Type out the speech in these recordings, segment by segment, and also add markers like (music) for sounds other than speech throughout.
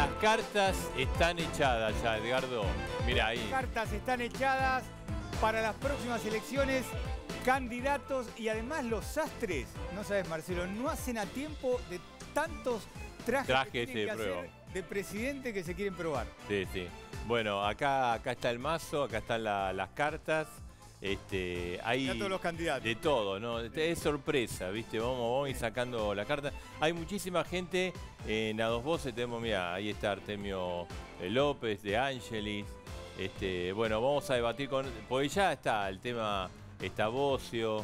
Las cartas están echadas ya, Edgardo. Mira ahí. Las cartas están echadas para las próximas elecciones. Candidatos y además los sastres, no sabes Marcelo, no hacen a tiempo de tantos trajes, de, presidente que se quieren probar. Sí, sí. Bueno, acá, acá está el mazo, acá están las cartas. Este, hay todos los candidatos. de todo, ¿no? Es sorpresa, ¿viste? Vamos, vamos a sacando la carta. Hay muchísima gente en A Dos Voces. Tenemos, mira, ahí está Artemio eh, López, de Ángeles. Este, bueno, vamos a debatir con. pues ya está el tema, está Bocio.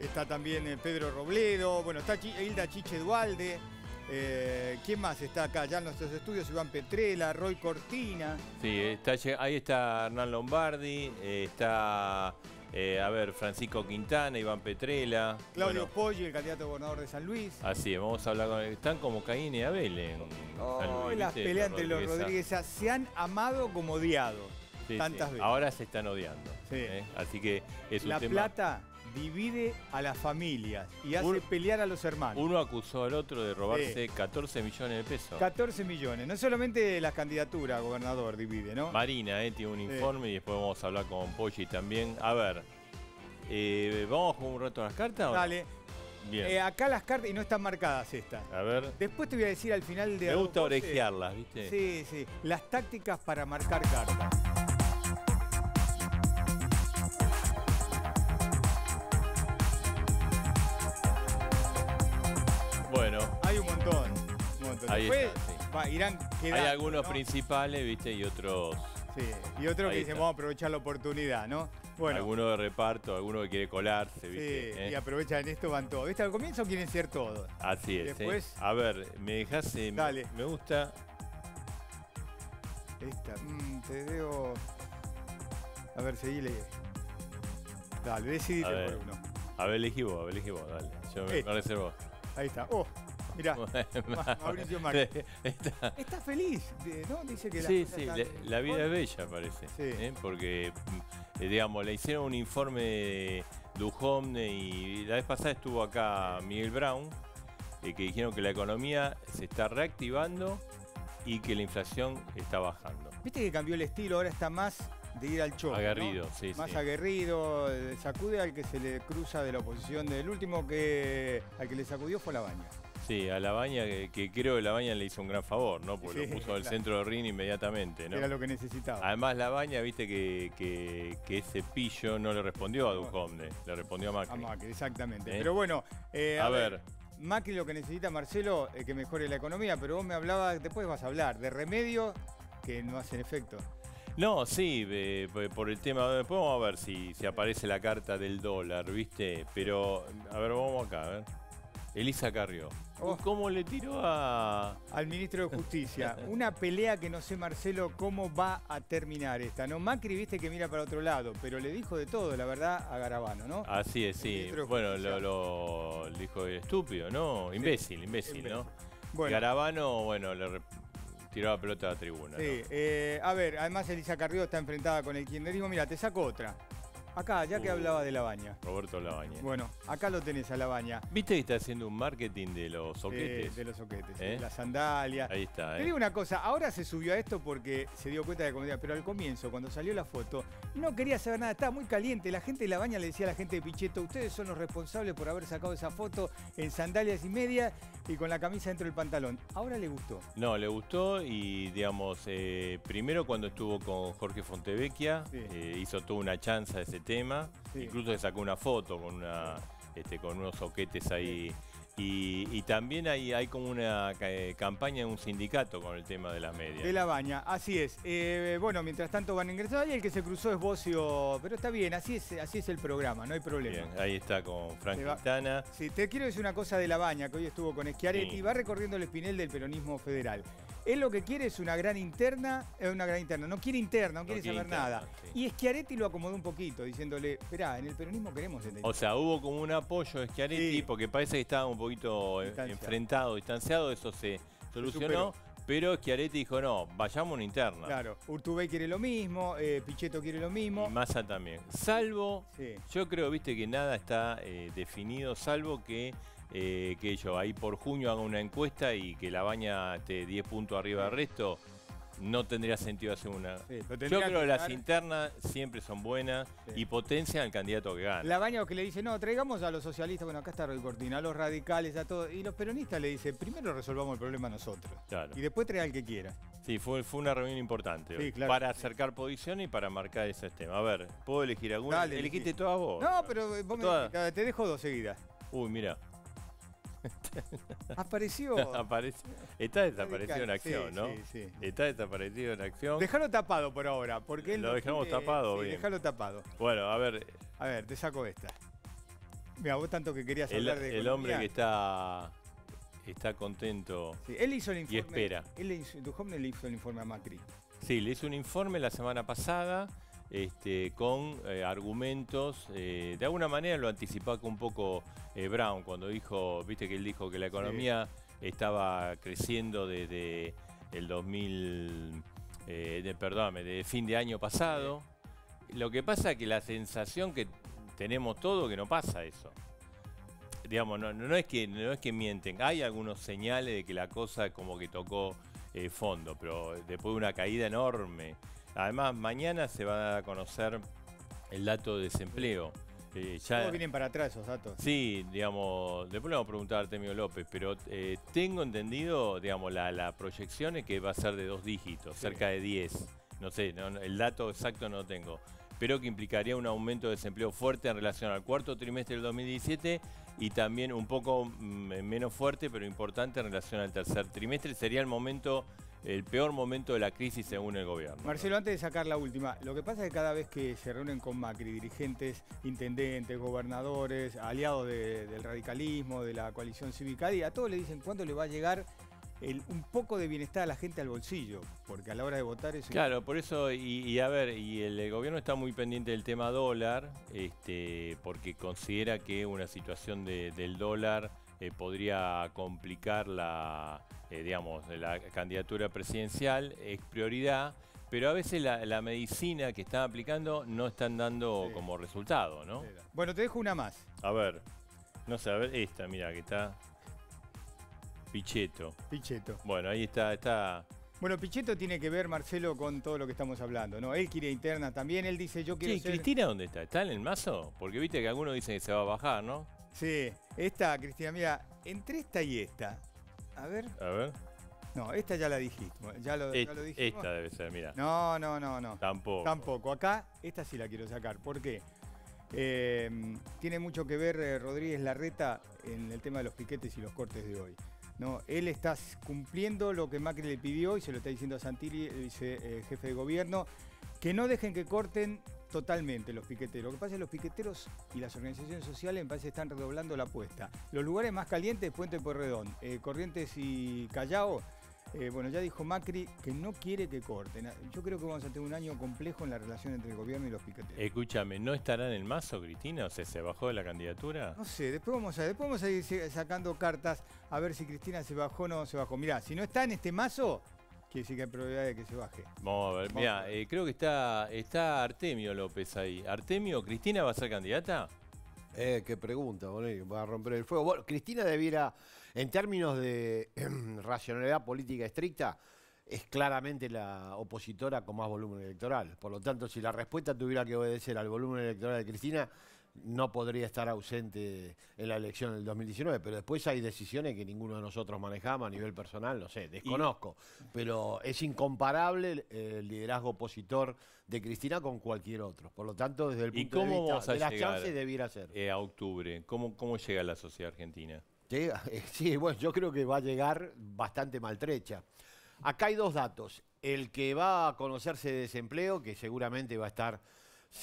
Está también eh, Pedro Robledo, bueno, está Hilda Chiche Dualde. Eh, ¿Quién más está acá? Ya en nuestros estudios, Iván Petrela, Roy Cortina. Sí, está, ahí está Hernán Lombardi, eh, está, eh, a ver, Francisco Quintana, Iván Petrela. Claudio Poggi, el candidato gobernador de San Luis. Así es, vamos a hablar con... él. Están como Caín y Abel en oh, San las peleas los Rodríguez se han amado como odiado. tantas veces. Ahora se están odiando. Sí. Así que es un La plata divide a las familias y hace pelear a los hermanos. Uno acusó al otro de robarse 14 millones de pesos. 14 millones. No solamente las candidaturas a gobernador divide, ¿no? Marina, eh, tiene un informe y después vamos a hablar con Pochi también. A ver, eh, ¿vamos a un rato las cartas? Dale. Bien. Eh, acá las cartas y no están marcadas estas. a ver, Después te voy a decir al final de. me gusta orejearlas, ¿viste? Sí, sí. Las tácticas para marcar cartas. Bueno. Hay un montón. Después irán quedando, Hay algunos principales, viste, y otros... Sí, y otros que dicen, vamos a aprovechar la oportunidad, ¿no? Bueno. Alguno de reparto, alguno que quiere colarse, ¿viste? Sí, ¿eh? y aprovechan esto, van todos. ¿Viste? Al comienzo quieren ser todos. Así es. ¿eh? Después... A ver, me dejas... Eh, dale. Me gusta... Esta, mm, te veo... A ver, seguile. Dale, decidite por uno. A ver, elegí vos, a ver, elegí vos, dale. Yo me, me este. reservo. Ahí está. Oh, mirá. (laughs) Está. feliz, ¿no? Dice que la Sí, sí, la, vida es bella, parece. Sí. ¿eh? Porque, mm, eh, digamos, le hicieron un informe de Duhomne y la vez pasada estuvo acá Miguel Brown, eh, que dijeron que la economía se está reactivando y que la inflación está bajando. Viste que cambió el estilo, ahora está más de ir al choque. Aguerrido, sí. Más aguerrido, eh, sacude al que se le cruza de la oposición. del último que al que le sacudió fue la baña. Sí, a la baña, que, creo que la baña le hizo un gran favor, ¿no? Porque lo puso al centro de Rin inmediatamente, ¿no? Era lo que necesitaba. Además, la baña, viste que, ese pillo no le respondió a Ducomne, le respondió a Macri. A Macri, exactamente. ¿Eh? Pero bueno, eh, a, ver. Macri lo que necesita, Marcelo, es que mejore la economía, pero vos me hablabas, después vas a hablar, de remedio que no hacen efecto. No, sí, eh, eh, por el tema. Después vamos a ver si, se aparece la carta del dólar, ¿viste? Pero, a ver, vamos acá, a ver. Elisa Carrió. Oh. ¿Cómo le tiró a... al ministro de Justicia? (laughs) Una pelea que no sé, Marcelo, cómo va a terminar esta. No, Macri viste que mira para otro lado, pero le dijo de todo, la verdad, a Garabano, ¿no? Así es, sí. Bueno, lo, dijo estúpido, ¿no? Imbécil, imbécil, ¿no? Bueno. Garabano, bueno, le Tiraba pelota a la tribuna. Sí, eh, a ver, además Elisa Carrillo está enfrentada con el kirchnerismo. Mira, te saco otra. Acá, ya que uh. hablaba de la baña. Roberto Labaña. Bueno, acá lo tenés a la baña. ¿Viste que está haciendo un marketing de los soquetes? de los soquetes, ¿Eh? las sandalias Ahí está, Te ¿eh? digo una cosa, ahora se subió a esto porque se dio cuenta de comida pero al comienzo, cuando salió la foto, no quería saber nada, estaba muy caliente. La gente de la baña le decía a la gente de Pichetto, ustedes son los responsables por haber sacado esa foto en sandalias y media y con la camisa dentro del pantalón. Ahora le gustó. No, le gustó y, digamos, eh, primero cuando estuvo con Jorge Fontevecchia, hizo toda una chanza de ese tema. Incluso se sacó una foto con una este, con unos soquetes ahí. Y, también hay, hay como una eh, campaña de un sindicato con el tema de las medias. De la baña, así es. Eh, bueno, mientras tanto van ingresando. Y el que se cruzó es Bocio, pero está bien, así es, así es el programa, no hay problema. ahí está con Frank Quintana. Sí, te quiero decir una cosa de la baña, que hoy estuvo con Schiaretti. Va recorriendo el espinel del peronismo federal. Él lo que quiere es una gran interna, es eh, una gran interna, no quiere interna, no, quiere, saber nada. Y Schiaretti lo acomodó un poquito, diciéndole, esperá, en el peronismo queremos O sea, hubo como un apoyo de Schiaretti, porque parece que estaba un poquito eh, enfrentado, distanciado, eso se solucionó. pero Schiaretti dijo, no, vayamos a una interna. Claro, Urtubey quiere lo mismo, eh, Pichetto quiere lo mismo. Massa también. Salvo, yo creo, viste, que nada está definido, salvo que eh, que yo ahí por junio haga una encuesta y que la baña esté 10 puntos arriba del resto, no tendría sentido hacer una. yo creo que, las internas siempre son buenas y potencian al candidato que gana. La baña que le dice, no, traigamos a los socialistas, bueno, acá está Roy Cortina, a los radicales, a todos. Y los peronistas le dicen, primero resolvamos el problema nosotros. Y después traiga al que quiera. Sí, fue, fue una reunión importante. Para acercar posiciones y para marcar ese tema. A ver, ¿puedo elegir alguna? Elegiste todas vos. No, pero vos me te dejo dos seguidas. Uy, mira. (laughs) Apareció. está desaparecido en acción, ¿no? Está desaparecido en acción. Déjalo tapado por ahora, porque él Lo dejamos tapado, bien. tapado. Bueno, a ver. A ver, te saco esta. Mira, vos tanto que querías el, hablar de. El hombre que está. Está contento. él hizo el informe. Y espera. Él le le hizo el informe a Macri. Sí, le hizo un informe la semana pasada este, con eh, argumentos, eh, de alguna manera lo anticipó un poco eh, Brown cuando dijo, viste que él dijo que la economía estaba creciendo desde el 2000, de, de fin de año pasado. Lo que pasa es que la sensación que tenemos todo que no pasa eso. Digamos, no, es que, no es que mienten, hay algunos señales de que la cosa como que tocó fondo, pero después de una caída enorme Además, mañana se va a conocer el dato de desempleo. Eh, ya, ¿Cómo vienen para atrás esos datos? Sí, digamos, después le vamos a preguntar a Artemio López, pero eh, tengo entendido, digamos, la, la, proyección es que va a ser de dos dígitos, cerca de 10. No sé, el dato exacto no tengo, pero que implicaría un aumento de desempleo fuerte en relación al cuarto trimestre del 2017 y también un poco mm, menos fuerte, pero importante en relación al tercer trimestre. Sería el momento el peor momento de la crisis según el gobierno. Marcelo, antes de sacar la última, lo que pasa es que cada vez que se reúnen con Macri, dirigentes, intendentes, gobernadores, aliados del radicalismo, de la coalición cívica, a todos le dicen cuándo le va a llegar un poco de bienestar a la gente al bolsillo, porque a la hora de votar es... Claro, por eso, y, a ver, y el, gobierno está muy pendiente del tema dólar, este, porque considera que una situación del dólar eh, podría complicar la, eh, digamos, la candidatura presidencial, es prioridad, pero a veces la, medicina que están aplicando no están dando como resultado, ¿no? Bueno, te dejo una más. A ver, no sé, a ver, esta, mira, que está Pichetto. Picheto. Bueno, ahí está, está... Bueno, Pichetto tiene que ver, Marcelo, con todo lo que estamos hablando, ¿no? Él quiere interna también, él dice yo quiero sí, ¿y ¿Cristina dónde está? ¿Está en el mazo? Porque viste que algunos dicen que se va a bajar, ¿no? Sí, esta, Cristina, mira, entre esta y esta. A ver. A ver. No, esta ya la dijiste. Ya lo, lo dijimos. Esta debe ser, mira. No, no, no, no. Tampoco. Tampoco. Acá, esta sí la quiero sacar. ¿Por qué? Eh, tiene mucho que ver eh, Rodríguez Larreta en el tema de los piquetes y los cortes de hoy. No, él está cumpliendo lo que Macri le pidió y se lo está diciendo a Santilli, dice eh, jefe de gobierno, que no dejen que corten Totalmente, los piqueteros. Lo que pasa es que los piqueteros y las organizaciones sociales en parece están redoblando la apuesta. Los lugares más calientes, Puente Porredón, eh, Corrientes y Callao, eh, bueno, ya dijo Macri que no quiere que corten. Yo creo que vamos a tener un año complejo en la relación entre el gobierno y los piqueteros. Escúchame, ¿no estará en el mazo, Cristina? O sea, ¿se bajó de la candidatura? No sé, después vamos a, después vamos a ir sacando cartas a ver si Cristina se bajó o no se bajó. Mirá, si no está en este mazo, Quiere decir que hay probabilidad de que se baje. Vamos a ver, mira, eh, creo que está, está Artemio López ahí. Artemio, ¿Cristina va a ser candidata? Eh, qué pregunta, boludo, va a romper el fuego. Bueno, Cristina debiera, en términos de em, racionalidad política estricta, es claramente la opositora con más volumen electoral. Por lo tanto, si la respuesta tuviera que obedecer al volumen electoral de Cristina, no podría estar ausente en la elección del 2019, pero después hay decisiones que ninguno de nosotros manejamos a nivel personal, no sé, desconozco, pero es incomparable eh, el liderazgo opositor de Cristina con cualquier otro. Por lo tanto, desde el punto de vista de las chances debiera ser. Eh, a octubre, ¿cómo, cómo llega la sociedad argentina? (laughs) Eh, sí, bueno, yo creo que va a llegar bastante maltrecha. Acá hay dos datos. El que va a conocerse de desempleo, que seguramente va a estar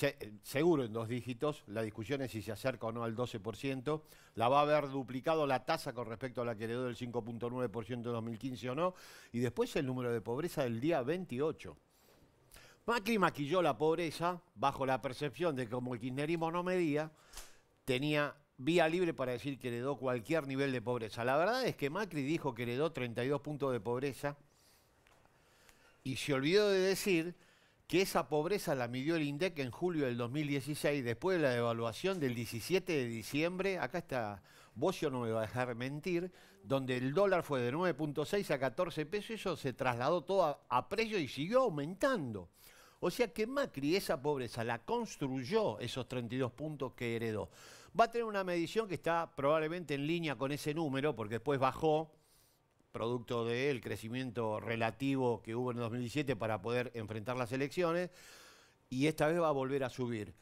eh, seguro en dos dígitos, la discusión es si se acerca o no al 12%, la va a haber duplicado la tasa con respecto a la que heredó del 5.9% en 2015 o no, y después el número de pobreza del día 28. Macri maquilló la pobreza bajo la percepción de que como el kirchnerismo no medía, tenía vía libre para decir que heredó cualquier nivel de pobreza. La verdad es que Macri dijo que heredó 32 puntos de pobreza y se olvidó de decir que esa pobreza la midió el INDEC en julio del 2016, después de la devaluación del 17 de diciembre, acá está, yo no me va a dejar mentir, donde el dólar fue de 9.6 a 14 pesos, eso se trasladó todo a, a precio y siguió aumentando. O sea que Macri esa pobreza la construyó esos 32 puntos que heredó. Va a tener una medición que está probablemente en línea con ese número, porque después bajó producto del crecimiento relativo que hubo en 2017 para poder enfrentar las elecciones, y esta vez va a volver a subir.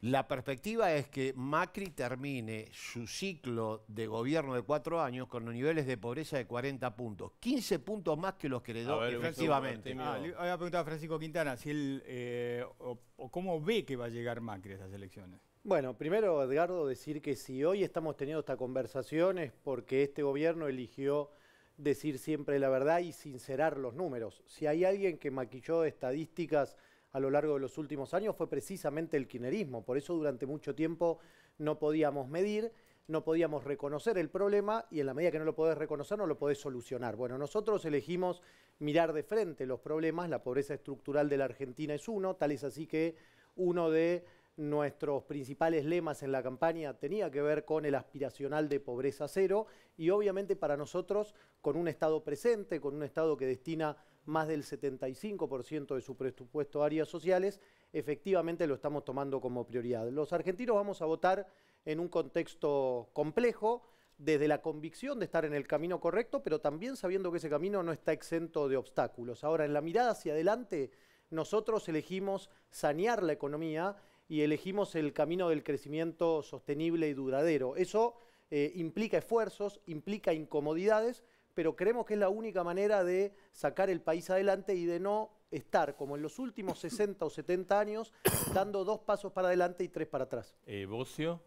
La perspectiva es que Macri termine su ciclo de gobierno de cuatro años con niveles de pobreza de 40 puntos, 15 puntos más que los que ah, le dio efectivamente. había preguntado a Francisco Quintana si él, eh, o, cómo ve que va a llegar Macri a esas elecciones. Bueno, primero, Edgardo, decir que si hoy estamos teniendo esta conversación es porque este gobierno eligió decir siempre la verdad y sincerar los números. Si hay alguien que maquilló estadísticas a lo largo de los últimos años fue precisamente el quinerismo, Por eso durante mucho tiempo no podíamos medir, no podíamos reconocer el problema y en la medida que no lo podés reconocer no lo podés solucionar. Bueno, nosotros elegimos mirar de frente los problemas, la pobreza estructural de la Argentina es uno, tal es así que uno de nuestros principales lemas en la campaña tenía que ver con el aspiracional de pobreza cero y obviamente para nosotros con un Estado presente, con un Estado que destina más del 75% de su presupuesto a áreas sociales, efectivamente lo estamos tomando como prioridad. Los argentinos vamos a votar en un contexto complejo, desde la convicción de estar en el camino correcto, pero también sabiendo que ese camino no está exento de obstáculos. Ahora, en la mirada hacia adelante, nosotros elegimos sanear la economía y elegimos el camino del crecimiento sostenible y duradero. Eso eh, implica esfuerzos, implica incomodidades, pero creemos que es la única manera de sacar el país adelante y de no estar, como en los últimos 60 o 70 años, dando dos pasos para adelante y tres para atrás. Eh, ¿Bocio?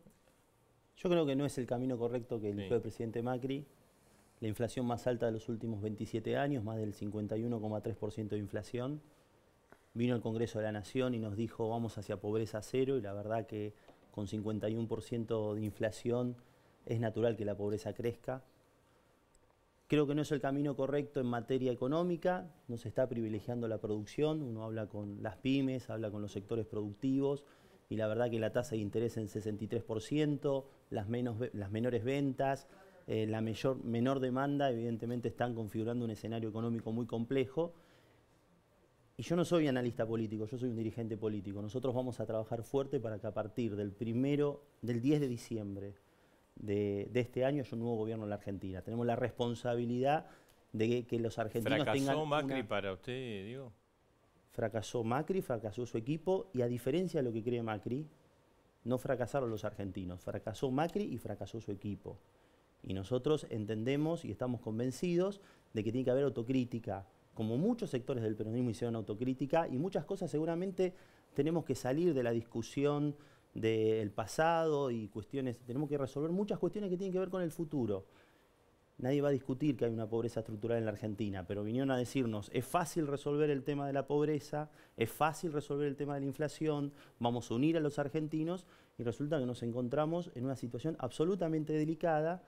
Yo creo que no es el camino correcto que eligió el presidente Macri. La inflación más alta de los últimos 27 años, más del 51,3% de inflación vino al Congreso de la Nación y nos dijo vamos hacia pobreza cero y la verdad que con 51% de inflación es natural que la pobreza crezca. Creo que no es el camino correcto en materia económica, no se está privilegiando la producción, uno habla con las pymes, habla con los sectores productivos y la verdad que la tasa de interés en 63%, las, menos, menores ventas, eh, la menor demanda evidentemente están configurando un escenario económico muy complejo y yo no soy analista político, yo soy un dirigente político. Nosotros vamos a trabajar fuerte para que a partir del primero, del 10 de diciembre de, este año haya un nuevo gobierno en la Argentina. Tenemos la responsabilidad de que, los argentinos ¿Fracasó tengan. ¿Fracasó Macri para usted, Diego? Fracasó Macri, fracasó su equipo y a diferencia de lo que cree Macri, no fracasaron los argentinos. Fracasó Macri y fracasó su equipo. Y nosotros entendemos y estamos convencidos de que tiene que haber autocrítica, como muchos sectores del peronismo hicieron autocrítica, y muchas cosas seguramente tenemos que salir de la discusión del pasado y cuestiones, tenemos que resolver muchas cuestiones que tienen que ver con el futuro. Nadie va a discutir que hay una pobreza estructural en la Argentina, pero vinieron a decirnos, es fácil resolver el tema de la pobreza, es fácil resolver el tema de la inflación, vamos a unir a los argentinos y resulta que nos encontramos en una situación absolutamente delicada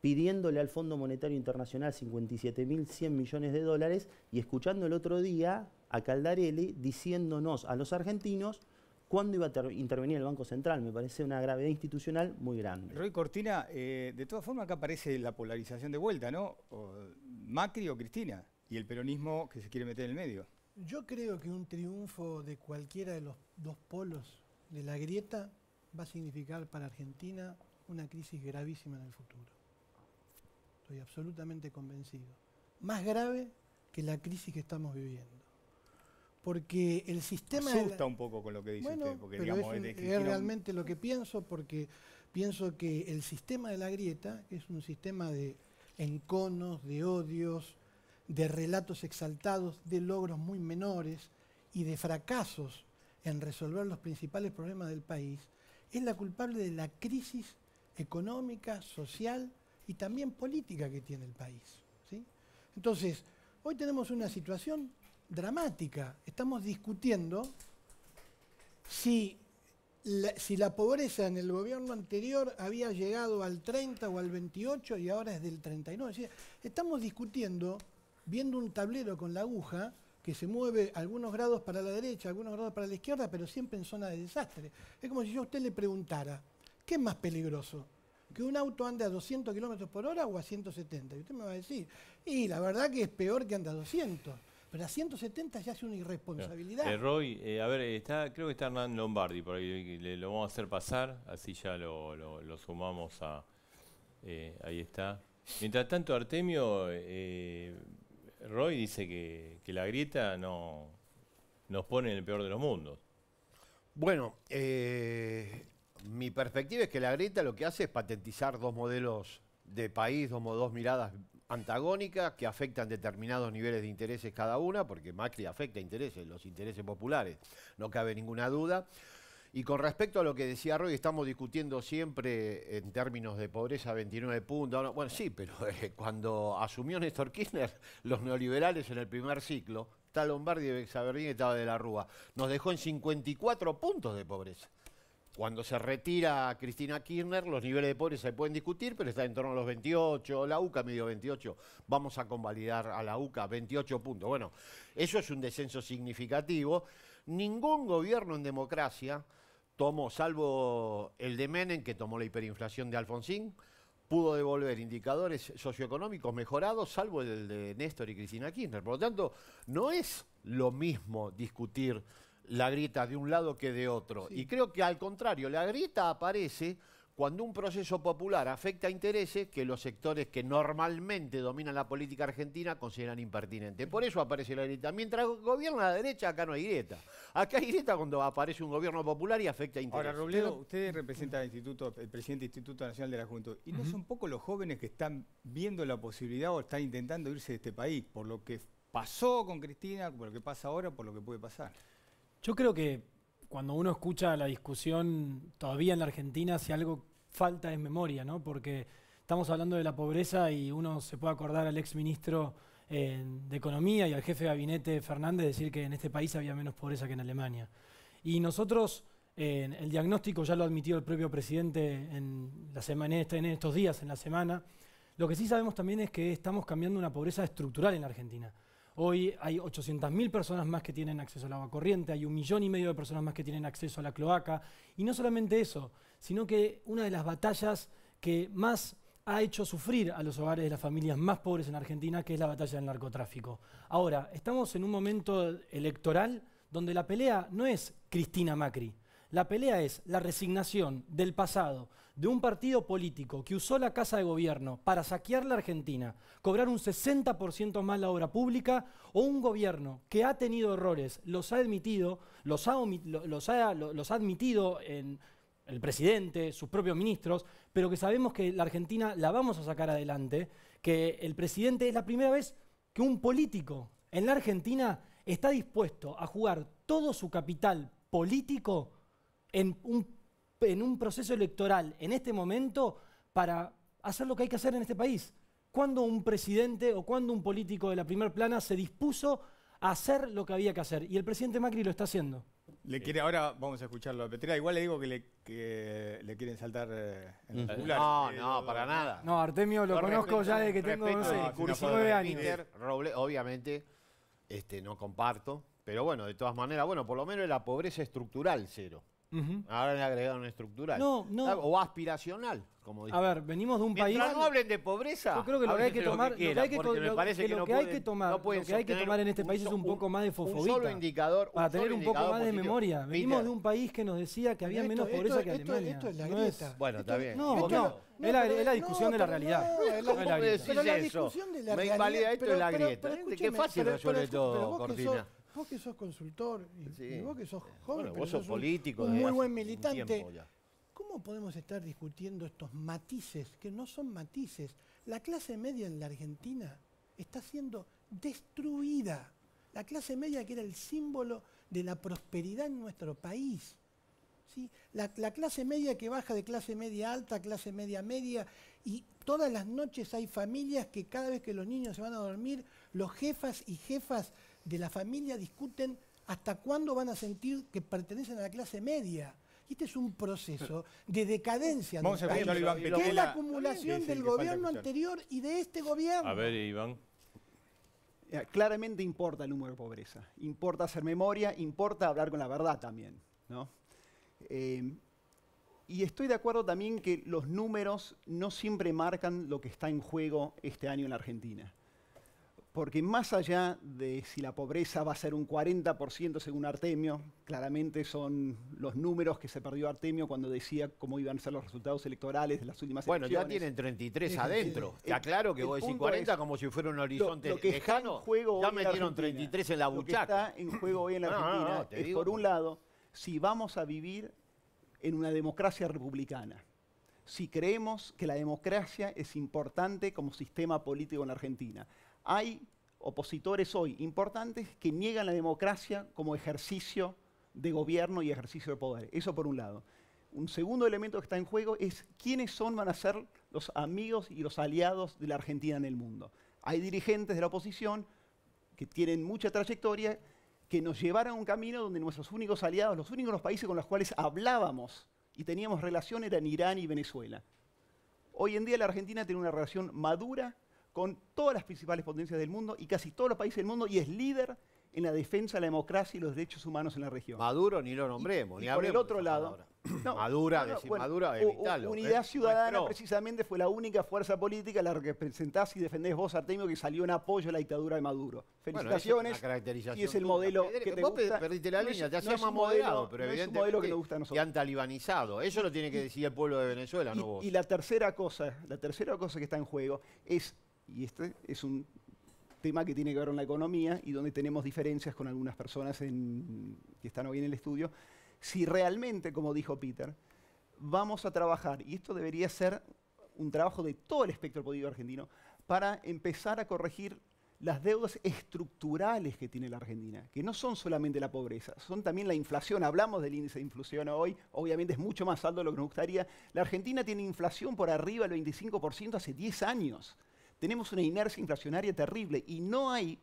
pidiéndole al Fondo Monetario Internacional 57.100 millones de dólares y escuchando el otro día a Caldarelli diciéndonos a los argentinos cuándo iba a intervenir el Banco Central. Me parece una gravedad institucional muy grande. Roy Cortina, eh, de todas formas acá aparece la polarización de vuelta, ¿no? Macri o Cristina y el peronismo que se quiere meter en el medio. Yo creo que un triunfo de cualquiera de los dos polos de la grieta va a significar para Argentina una crisis gravísima en el futuro estoy absolutamente convencido, más grave que la crisis que estamos viviendo. Porque el sistema... Me asusta un poco con lo que dice usted, porque digamos, es, realmente lo que pienso, porque pienso que el sistema de la grieta es un sistema de enconos, de odios, de relatos exaltados, de logros muy menores y de fracasos en resolver los principales problemas del país, es la culpable de la crisis económica, social y también política que tiene el país. Entonces, hoy tenemos una situación dramática. Estamos discutiendo si la, si la pobreza en el gobierno anterior había llegado al 30 o al 28 y ahora es del 39. estamos discutiendo, viendo un tablero con la aguja que se mueve algunos grados para la derecha, algunos grados para la izquierda, pero siempre en zona de desastre. Es como si yo a usted le preguntara, ¿qué es más peligroso? que un auto ande a 200 kilómetros por hora o a 170. Y usted me va a decir, y la verdad que es peor que anda a 200. Pero a 170 ya es una irresponsabilidad. Roy, eh, a ver, está, creo que está Hernán Lombardi, por ahí le, lo vamos a hacer pasar, así ya lo, sumamos a... Eh, ahí está. Mientras tanto, Artemio, eh, Roy dice que, la grieta no, nos pone en el peor de los mundos. Bueno, mi perspectiva es que la grieta lo que hace es patentizar dos modelos de país, dos, miradas antagónicas que afectan determinados niveles de intereses cada una, porque Macri afecta intereses, los intereses populares, no cabe ninguna duda. Y con respecto a lo que decía Roy, estamos discutiendo siempre en términos de pobreza 29 puntos. Bueno, sí, pero eh, cuando asumió Néstor Kirchner, los neoliberales en el primer ciclo, está Lombardi, y y estaba de la Rúa, nos dejó en 54 puntos de pobreza. Cuando se retira Cristina Kirchner, los niveles de pobreza se pueden discutir, pero está en torno a los 28, la UCA medio 28, vamos a convalidar a la UCA 28 puntos. Bueno, eso es un descenso significativo. Ningún gobierno en democracia tomó, salvo el de Menem, que tomó la hiperinflación de Alfonsín, pudo devolver indicadores socioeconómicos mejorados, salvo el de Néstor y Cristina Kirchner. Por lo tanto, no es lo mismo discutir la grieta de un lado que de otro. Y creo que al contrario, la grieta aparece cuando un proceso popular afecta intereses que los sectores que normalmente dominan la política argentina consideran impertinente. Por eso aparece la grieta. Mientras gobierna la derecha, acá no hay grieta. Acá hay grieta cuando aparece un gobierno popular y afecta a intereses. Ahora, Robledo, usted representa al instituto, el presidente del Instituto Nacional de la Juventud. ¿Y no son poco los jóvenes que están viendo la posibilidad o están intentando irse de este país por lo que pasó con Cristina, por lo que pasa ahora, por lo que puede pasar? Yo creo que cuando uno escucha la discusión todavía en la Argentina, si algo falta es memoria, ¿no? Porque estamos hablando de la pobreza y uno se puede acordar al exministro ministro eh, de Economía y al jefe de gabinete Fernández decir que en este país había menos pobreza que en Alemania. Y nosotros, en el diagnóstico ya lo admitió el propio presidente en, la semana, en este, estos días, en la semana. Lo que sí sabemos también es que estamos cambiando una pobreza estructural en la Argentina. Hoy hay 800.000 personas más que tienen acceso al agua corriente, hay un millón y medio de personas más que tienen acceso a la cloaca. Y no solamente eso, sino que una de las batallas que más ha hecho sufrir a los hogares de las familias más pobres en Argentina, que es la batalla del narcotráfico. Ahora, estamos en un momento electoral donde la pelea no es Cristina Macri, la pelea es la resignación del pasado, de un partido político que usó la Casa de Gobierno para saquear la Argentina, cobrar un 60% más la obra pública, o un gobierno que ha tenido errores, los ha admitido, los ha, los los ha admitido en el presidente, sus propios ministros, pero que sabemos que la Argentina la vamos a sacar adelante, que el presidente es la primera vez que un político en la Argentina está dispuesto a jugar todo su capital político en un en un proceso electoral en este momento para hacer lo que hay que hacer en este país. ¿Cuándo un presidente o cuándo un político de la primera plana se dispuso a hacer lo que había que hacer? Y el presidente Macri lo está haciendo. Le quiere, ahora vamos a escucharlo a Petrera. Igual le digo que le, quieren saltar eh, en mm. el No, no, eh, para nada. No, Artemio lo conozco ya desde que tengo, no sé, 19 años. Roble, obviamente, este, no comparto. Pero bueno, de todas maneras, bueno, por lo menos la pobreza estructural cero. Ahora le agregaron estructural. No, O aspiracional, como dicen. A ver, venimos de un país. no hablen de pobreza. Yo creo que lo que hay que tomar. Lo que hay que, tomar. lo que hay que tomar en este país es un poco más de fofobita. Un solo indicador. para tener un poco más de memoria. Venimos de un país que nos decía que había menos pobreza que Alemania. Esto es la grieta. Bueno, está bien. No, no. Es la discusión de la realidad. Me invalida esto de la grieta. Qué fácil resuelve todo, Cortina vos que sos consultor, y, vos que sos joven, vos sos, político, un, muy buen militante. ¿Cómo podemos estar discutiendo estos matices que no son matices? La clase media en la Argentina está siendo destruida. La clase media que era el símbolo de la prosperidad en nuestro país. ¿Sí? La, la, clase media que baja de clase media alta a clase media media y todas las noches hay familias que cada vez que los niños se van a dormir, los jefas y jefas de la familia discuten hasta cuándo van a sentir que pertenecen a la clase media. este es un proceso (laughs) de decadencia. Vamos a ver, Iván, es la acumulación del gobierno anterior y de este gobierno. A ver, Iván. Eh, claramente importa el número de pobreza, importa hacer memoria, importa hablar con la verdad también. Eh, y estoy de acuerdo también que los números no siempre marcan lo que está en juego este año en Argentina porque más allá de si la pobreza va a ser un 40% según Artemio, claramente son los números que se perdió Artemio cuando decía cómo iban a ser los resultados electorales de las últimas elecciones. Bueno, ya tienen 33 adentro. Está claro que vos decís 40 como si fuera un horizonte lejano. ya metieron 33 en la buchaca. está en juego hoy en la por un lado, si vamos a vivir en una democracia republicana si creemos que la democracia es importante como sistema político en Argentina, hay opositores hoy importantes que niegan la democracia como ejercicio de gobierno y ejercicio de poder. Eso por un lado. Un segundo elemento que está en juego es quiénes son, van a ser los amigos y los aliados de la Argentina en el mundo. Hay dirigentes de la oposición que tienen mucha trayectoria, que nos llevaron a un camino donde nuestros únicos aliados, los únicos países con los cuales hablábamos y teníamos relación eran Irán y Venezuela. Hoy en día la Argentina tiene una relación madura con todas las principales potencias del mundo y casi todos los países del mundo y es líder en la defensa de la democracia y los derechos humanos en la región. Maduro ni lo nombremos, y, ni Por el otro lado, Madura, decir, Unidad Ciudadana precisamente fue la única fuerza política la que representás y defendés vos, Artemio, que salió en apoyo a la dictadura de Maduro. Felicitaciones. y es el modelo que te vos perdiste la línea, te hacías más pero es modelo que nos gusta a nosotros. Y han talibanizado. Eso lo tiene que decir el pueblo de Venezuela, no vos. Y la tercera cosa, la tercera cosa que está en juego es y este es un tema que tiene que ver con la economía y donde tenemos diferencias con algunas personas que están hoy en el estudio. Si realmente, como dijo Peter, vamos a trabajar, y esto debería ser un trabajo de todo el espectro político argentino, para empezar a corregir las deudas estructurales que tiene la Argentina, que no son solamente la pobreza, son también la inflación. Hablamos del índice de inflación hoy, obviamente es mucho más alto de lo que nos gustaría. La Argentina tiene inflación por arriba del 25% hace 10 años. Tenemos una inercia inflacionaria terrible y no hay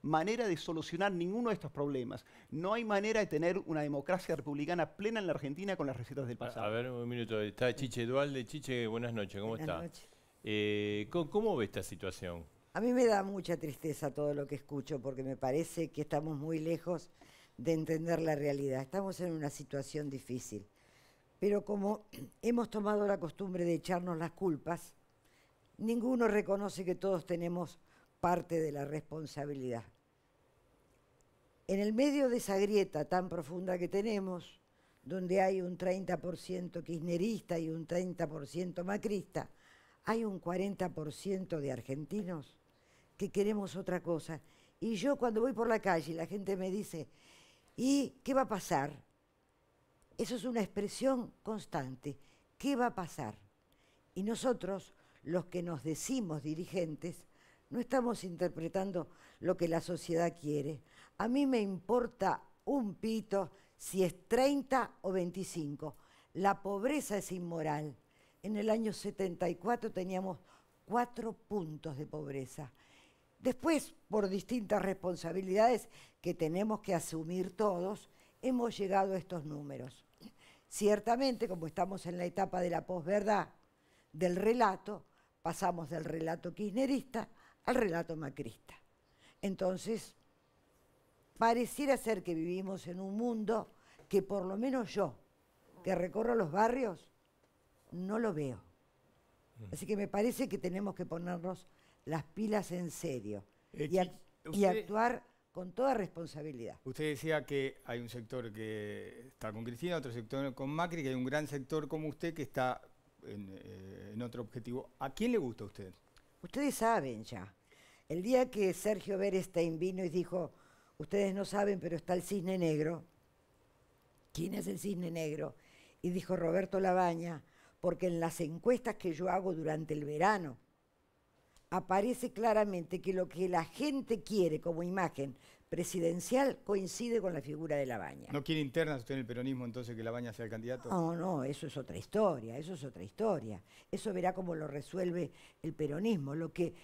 manera de solucionar ninguno de estos problemas. No hay manera de tener una democracia republicana plena en la Argentina con las recetas del pasado. A, ver, un minuto. Está Chiche Dualde. Chiche, buenas noches. ¿Cómo buenas Noches. Eh, ¿Cómo ve esta situación? A mí me da mucha tristeza todo lo que escucho porque me parece que estamos muy lejos de entender la realidad. Estamos en una situación difícil. Pero como (clears throat) hemos tomado la costumbre de echarnos las culpas, ninguno reconoce que todos tenemos parte de la responsabilidad. En el medio de esa grieta tan profunda que tenemos, donde hay un 30% kirchnerista y un 30% macrista, hay un 40% de argentinos que queremos otra cosa. Y yo cuando voy por la calle y la gente me dice, ¿y qué va a pasar? Eso es una expresión constante. ¿Qué va a pasar? Y nosotros, los que nos decimos dirigentes, no estamos interpretando lo que la sociedad quiere. A mí me importa un pito si es 30 o 25. La pobreza es inmoral. En el año 74 teníamos cuatro puntos de pobreza. Después, por distintas responsabilidades que tenemos que asumir todos, hemos llegado a estos números. Ciertamente, como estamos en la etapa de la posverdad, del relato, pasamos del relato kirchnerista al relato macrista. Entonces, pareciera ser que vivimos en un mundo que por lo menos yo, que recorro los barrios, no lo veo. Mm. Así que me parece que tenemos que ponernos las pilas en serio eh, y, actuar con toda responsabilidad. Usted decía que hay un sector que está con Cristina, otro sector con Macri, que hay un gran sector como usted que está eh, en, otro objetivo, ¿a quién le gusta a usted? Ustedes saben ya. El día que Sergio Berestein vino y dijo, ustedes no saben, pero está el cisne negro. ¿Quién es el cisne negro? Y dijo Roberto Labaña, porque en las encuestas que yo hago durante el verano, aparece claramente que lo que la gente quiere como imagen presidencial coincide con la figura de la baña. ¿No quiere internas usted en el peronismo entonces que la baña sea el candidato? No, no, eso es otra historia, eso es otra historia. Eso verá cómo lo resuelve el peronismo. Lo que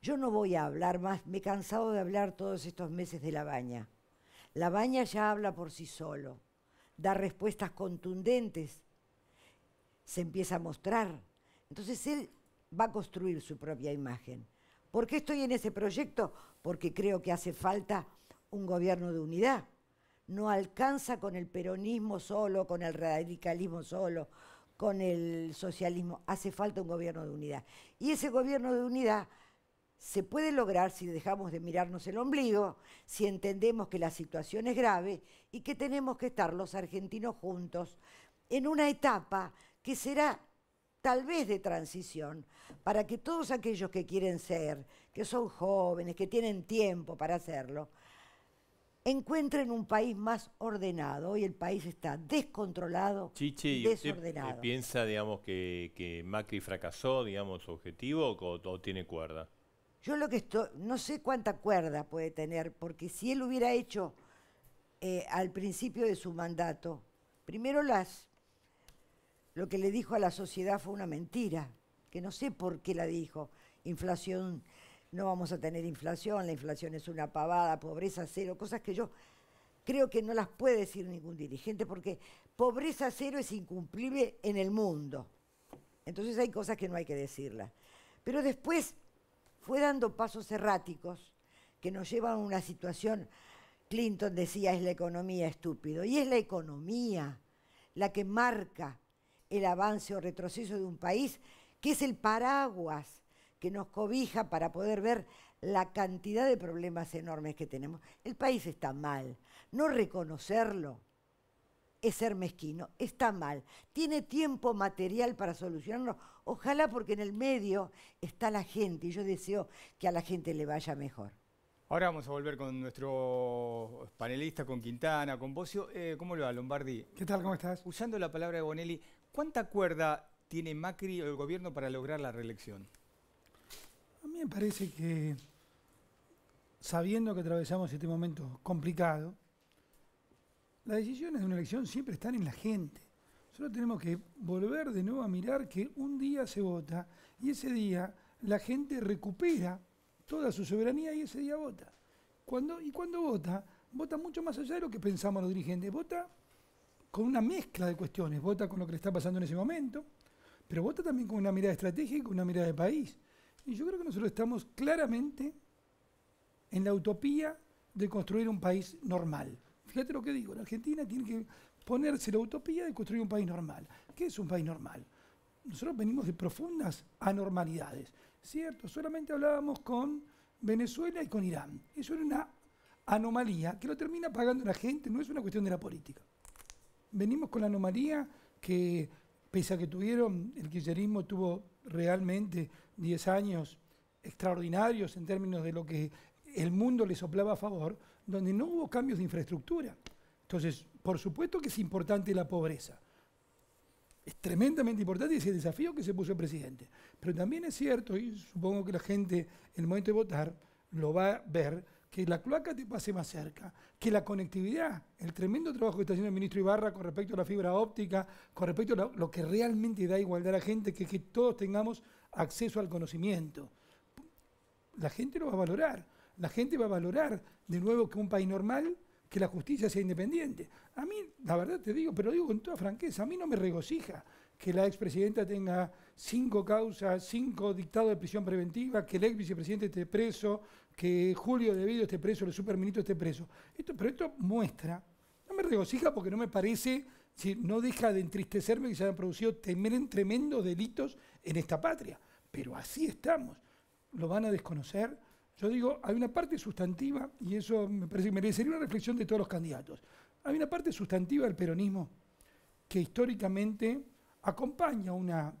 yo no voy a hablar más, me he cansado de hablar todos estos meses de la baña. La baña ya habla por sí solo, da respuestas contundentes, se empieza a mostrar. Entonces él va a construir su propia imagen. ¿Por qué estoy en ese proyecto? Porque creo que hace falta un gobierno de unidad. No alcanza con el peronismo solo, con el radicalismo solo, con el socialismo. Hace falta un gobierno de unidad. Y ese gobierno de unidad se puede lograr si dejamos de mirarnos el ombligo, si entendemos que la situación es grave y que tenemos que estar los argentinos juntos en una etapa que será tal vez de transición, para que todos aquellos que quieren ser, que son jóvenes, que tienen tiempo para hacerlo, en un país más ordenado. Hoy el país está descontrolado, desordenado. piensa, digamos, que, Macri fracasó, digamos, su objetivo o, tiene cuerda? Yo lo que estoy, no sé cuánta cuerda puede tener, porque si él hubiera hecho eh, al principio de su mandato, primero las, lo que le dijo a la sociedad fue una mentira, que no sé por qué la dijo, inflación no vamos a tener inflación, la inflación es una pavada, pobreza cero, cosas que yo creo que no las puede decir ningún dirigente porque pobreza cero es incumplible en el mundo. Entonces hay cosas que no hay que decirlas. Pero después fue dando pasos erráticos que nos llevan a una situación, Clinton decía, es la economía estúpido, y es la economía la que marca el avance o retroceso de un país, que es el paraguas que nos cobija para poder ver la cantidad de problemas enormes que tenemos. El país está mal. No reconocerlo es ser mezquino, está mal. Tiene tiempo material para solucionarlo. Ojalá porque en el medio está la gente y yo deseo que a la gente le vaya mejor. Ahora vamos a volver con nuestro panelista, con Quintana, con Bocio. Eh, ¿Cómo le va, Lombardi? ¿Qué tal? ¿Cómo estás? Usando la palabra de Bonelli, ¿cuánta cuerda tiene Macri o el gobierno para lograr la reelección? A mí me parece que, sabiendo que atravesamos este momento complicado, las decisiones de una elección siempre están en la gente. Solo tenemos que volver de nuevo a mirar que un día se vota y ese día la gente recupera toda su soberanía y ese día vota. Cuando, y cuando vota, vota mucho más allá de lo que pensamos los dirigentes. Vota con una mezcla de cuestiones. Vota con lo que le está pasando en ese momento, pero vota también con una mirada estratégica, una mirada de país. Y yo creo que nosotros estamos claramente en la utopía de construir un país normal. Fíjate lo que digo, la Argentina tiene que ponerse la utopía de construir un país normal. ¿Qué es un país normal? Nosotros venimos de profundas anormalidades, ¿cierto? Solamente hablábamos con Venezuela y con Irán. Eso era una anomalía que lo termina pagando la gente, no es una cuestión de la política. Venimos con la anomalía que, pese a que tuvieron, el kirchnerismo tuvo realmente 10 años extraordinarios en términos de lo que el mundo le soplaba a favor, donde no hubo cambios de infraestructura. Entonces, por supuesto que es importante la pobreza. Es tremendamente importante ese desafío que se puso el presidente. Pero también es cierto, y supongo que la gente en el momento de votar lo va a ver, que la cloaca te pase más cerca, que la conectividad, el tremendo trabajo que está haciendo el ministro Ibarra con respecto a la fibra óptica, con respecto a lo que realmente da igualdad a la gente, que, que todos tengamos acceso al conocimiento. La gente lo va a valorar. La gente va a valorar de nuevo que un país normal, que la justicia sea independiente. A mí, la verdad te digo, pero digo con toda franqueza, a mí no me regocija que la expresidenta tenga cinco causas, cinco dictados de prisión preventiva, que el ex vicepresidente esté preso, que Julio Debido esté preso, el superministro esté preso. Esto, pero esto muestra, no me regocija porque no me parece, si no deja de entristecerme que se hayan producido tremendos delitos en esta patria. Pero así estamos. Lo van a desconocer. Yo digo, hay una parte sustantiva, y eso me parece que merecería una reflexión de todos los candidatos. Hay una parte sustantiva del peronismo que históricamente acompaña una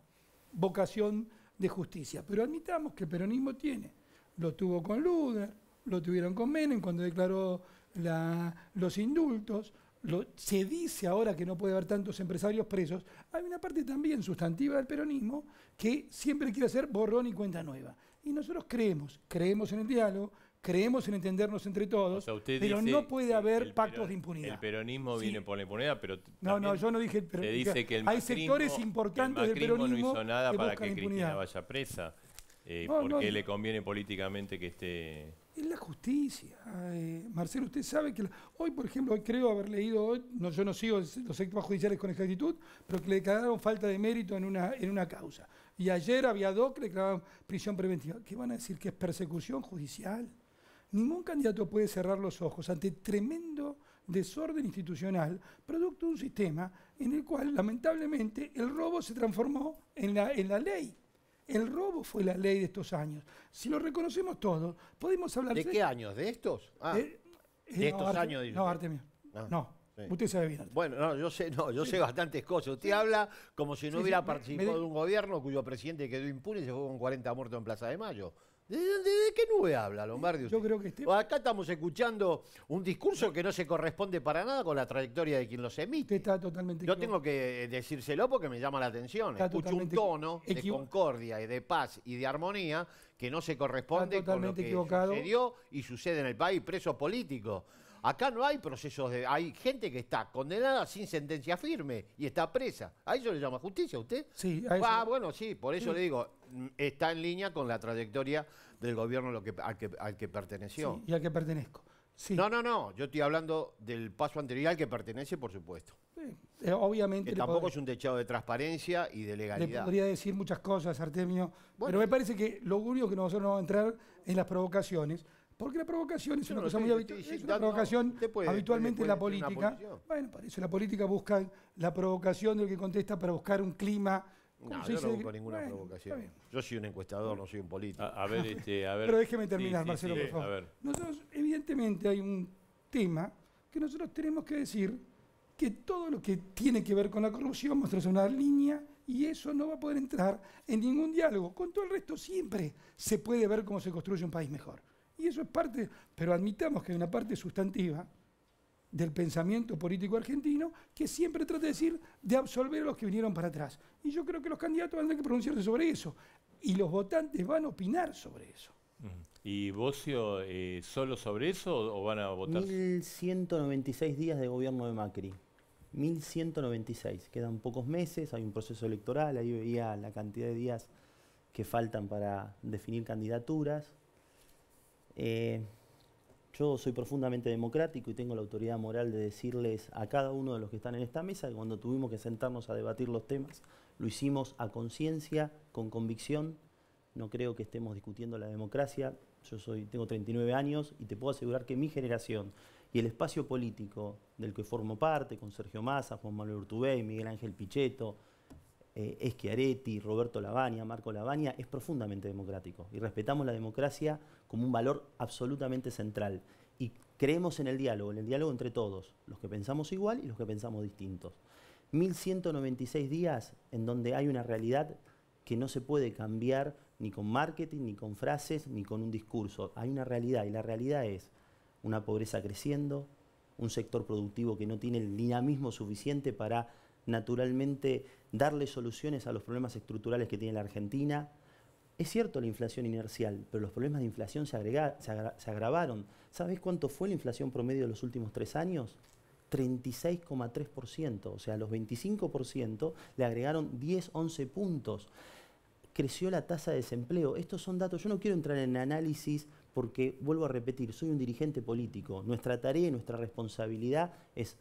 vocación de justicia. Pero admitamos que el peronismo tiene. Lo tuvo con Luder, lo tuvieron con Menem cuando declaró los indultos, se dice ahora que no puede haber tantos empresarios presos, hay una parte también sustantiva del peronismo que siempre quiere hacer borrón y cuenta nueva. Y nosotros creemos, creemos en el diálogo, creemos en entendernos entre todos, pero no puede haber pactos de impunidad. El peronismo viene por la impunidad, pero No, no, yo no dije hay sectores importantes del peronismo no hizo nada para que Cristina vaya presa eh, le conviene políticamente que esté... Es la justicia. Eh, Marcelo, usted sabe que hoy, por ejemplo, creo haber leído, yo no sigo los sectores judiciales con exactitud, pero que le declararon falta de mérito en una, en una causa. Y ayer había dos que le declararon prisión preventiva. ¿Qué van a decir? ¿Que es persecución judicial? Ningún candidato puede cerrar los ojos ante tremendo desorden institucional, producto de un sistema en el cual, lamentablemente, el robo se transformó en la, en la ley. El robo fue la ley de estos años. Si lo reconocemos todos, podemos hablar de... qué años? ¿De estos? Ah. de, eh, estos años. No, Artemio. Ah, no, Usted sabe bien. Bueno, no, yo sé, no, yo sé bastantes cosas. Usted habla como si no hubiera participado de... de un gobierno cuyo presidente quedó impune y se fue con 40 muertos en Plaza de Mayo. ¿De, qué nube habla Lombardi? Yo creo que este- Acá estamos escuchando un discurso que no se corresponde para nada con la trayectoria de quien los emite. Yo tengo que eh, decírselo porque me llama la atención. Escucho un tono de concordia y de paz y de armonía que no se corresponde con lo que sucedió y sucede en el país, Preso político. Acá no hay procesos de... Hay gente que está condenada sin sentencia firme y está presa. ¿A eso le llama justicia a usted? Sí. A eso. Ah, bueno, sí, por eso le digo, mm, está en línea con la trayectoria del gobierno al, que, perteneció. y al que pertenezco. No, no, no, yo estoy hablando del paso anterior al que pertenece, por supuesto. Eh, obviamente. tampoco es un techado de transparencia y de legalidad. Le podría decir muchas cosas, Artemio, bueno. pero me parece que lo único que nosotros no vamos a entrar en las provocaciones, porque la provocación es una cosa muy habitual. Es provocación habitualmente en la política. Bueno, para eso la política busca la provocación del que contesta para buscar un clima no, yo no ninguna provocación. Yo soy un encuestador, no soy un político. A, ver, a ver. Este, (laughs) Pero déjeme terminar, Marcelo, por favor. Nosotros, evidentemente, hay un tema que nosotros tenemos que decir que todo lo que tiene que ver con la corrupción muestra una línea y eso no va a poder entrar en ningún diálogo. Con todo el resto siempre se puede ver cómo se construye un país mejor. Y eso es parte, pero admitamos que hay una parte sustantiva del pensamiento político argentino que siempre trata de decir de absolver a los que vinieron para atrás. Y yo creo que los candidatos van a tener que pronunciarse sobre eso. Y los votantes van a opinar sobre eso. Mm. ¿Y Bocio eh, solo sobre eso o van a votar? 1.196 días de gobierno de Macri. 1.196. Quedan pocos meses, hay un proceso electoral, ahí veía la cantidad de días que faltan para definir candidaturas. Eh, yo soy profundamente democrático y tengo la autoridad moral de decirles a cada uno de los que están en esta mesa que cuando tuvimos que sentarnos a debatir los temas, lo hicimos a conciencia, con convicción. No creo que estemos discutiendo la democracia. Yo soy, tengo 39 años y te puedo asegurar que mi generación y el espacio político del que formo parte, con Sergio Massa, Juan Manuel Urtubey, Miguel Ángel Pichetto, eh, Roberto Lavagna, Marco Lavagna, es profundamente democrático y respetamos la democracia como un valor absolutamente central y creemos en el diálogo, en el diálogo entre todos, los que pensamos igual y los que pensamos distintos. 1196 días en donde hay una realidad que no se puede cambiar ni con marketing, ni con frases, ni con un discurso. Hay una realidad y la realidad es una pobreza creciendo, un sector productivo que no tiene el dinamismo suficiente para naturalmente darle soluciones a los problemas estructurales que tiene la Argentina. Es cierto la inflación inercial, pero los problemas de inflación se, se, agravaron. ¿Sabes cuánto fue la inflación promedio de los últimos tres años? 36,3%, o sea, los 25% le agregaron 10, 11 puntos. Creció la tasa de desempleo. Estos son datos, yo no quiero entrar en análisis porque, vuelvo a repetir, soy un dirigente político. Nuestra tarea y nuestra responsabilidad es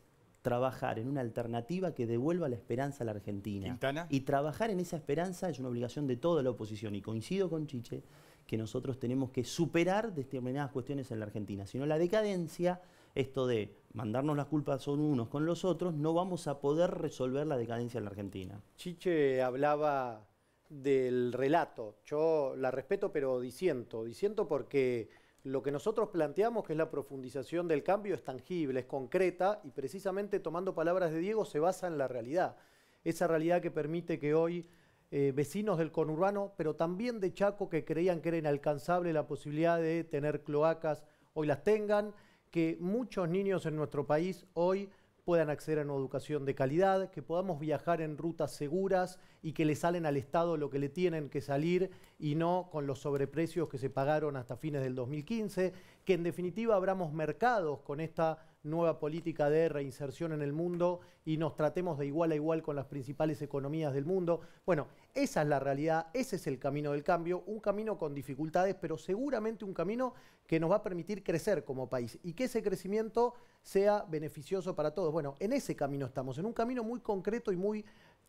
trabajar en una alternativa que devuelva la esperanza a la Argentina. Y trabajar en esa esperanza es una obligación de toda la oposición. Y coincido con Chiche que nosotros tenemos que superar determinadas cuestiones en la Argentina. Si no la decadencia, esto de mandarnos las culpas unos con los otros, no vamos a poder resolver la decadencia en la Argentina. Chiche hablaba del relato. Yo la respeto, pero disiento. Disiento porque lo que nosotros planteamos, que es la profundización del cambio, es tangible, es concreta y precisamente tomando palabras de Diego se basa en la realidad. Esa realidad que permite que hoy eh, vecinos del conurbano, pero también de Chaco que creían que era inalcanzable la posibilidad de tener cloacas, hoy las tengan, que muchos niños en nuestro país hoy puedan acceder a una educación de calidad, que podamos viajar en rutas seguras y que le salen al Estado lo que le tienen que salir y no con los sobreprecios que se pagaron hasta fines del 2015, que en definitiva abramos mercados con esta nueva política de reinserción en el mundo y nos tratemos de igual a igual con las principales economías del mundo. Bueno, esa es la realidad, ese es el camino del cambio, un camino con dificultades, pero seguramente un camino que nos va a permitir crecer como país y que ese crecimiento sea beneficioso para todos. Bueno, en ese camino estamos, en un camino muy concreto y muy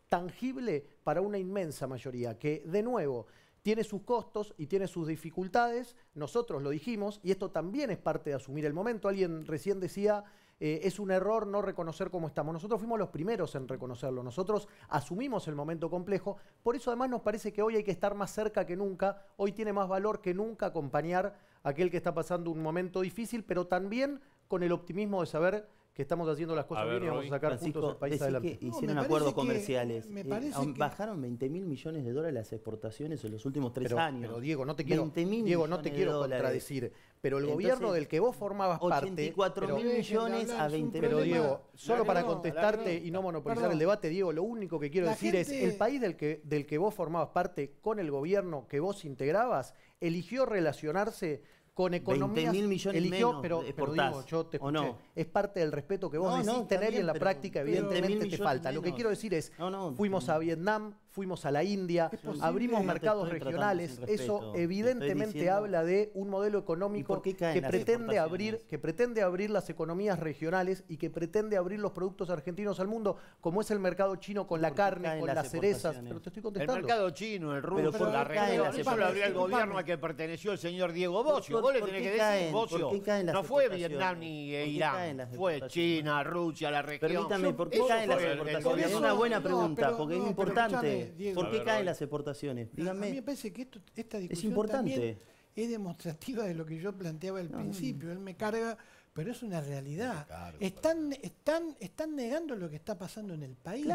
tangible para una inmensa mayoría, que de nuevo tiene sus costos y tiene sus dificultades, nosotros lo dijimos, y esto también es parte de asumir el momento. Alguien recién decía, eh, es un error no reconocer cómo estamos. Nosotros fuimos los primeros en reconocerlo, nosotros asumimos el momento complejo, por eso además nos parece que hoy hay que estar más cerca que nunca, hoy tiene más valor que nunca acompañar a aquel que está pasando un momento difícil, pero también con el optimismo de saber que estamos haciendo las cosas bien y vamos a sacar juntos el país adelante. hicieron acuerdos comerciales. Eh, bajaron 20 mil millones de dólares las exportaciones en los últimos tres años. Pero Diego, no te quiero, Diego, no te quiero contradecir. Pero el gobierno del que vos formabas parte. 84 mil millones a 20 Pero Diego, solo para contestarte y no monopolizar el debate, Diego, lo único que quiero decir es: el país del que, del que vos formabas parte con el gobierno que vos integrabas eligió relacionarse con economía, 20 millones eligió, menos pero, yo no? es parte del respeto que vos decís tener y en la práctica evidentemente te falta. Lo que quiero decir es, fuimos a Vietnam, fuimos a la India, abrimos mercados regionales. Eso evidentemente habla de un modelo económico que pretende, abrir, que pretende abrir las economías regionales y que pretende abrir los productos argentinos al mundo, como es el mercado chino con la carne, con las, cerezas. Pero te estoy contestando. El mercado chino, el ruso, la región. Eso lo abrió el gobierno al que perteneció el señor Diego Bocio. Vos le tenés que decir, Bocio, no fue Vietnam ni Irán, fue China, Rusia, la región. Permítame, ¿por qué caen las exportaciones? Es una buena pregunta, porque es importante. ¿Por qué caen las exportaciones? A mí me parece que esta discusión es También es demostrativa de lo que yo planteaba al principio. Él me carga, pero es una realidad. están, negando lo que está pasando en el país.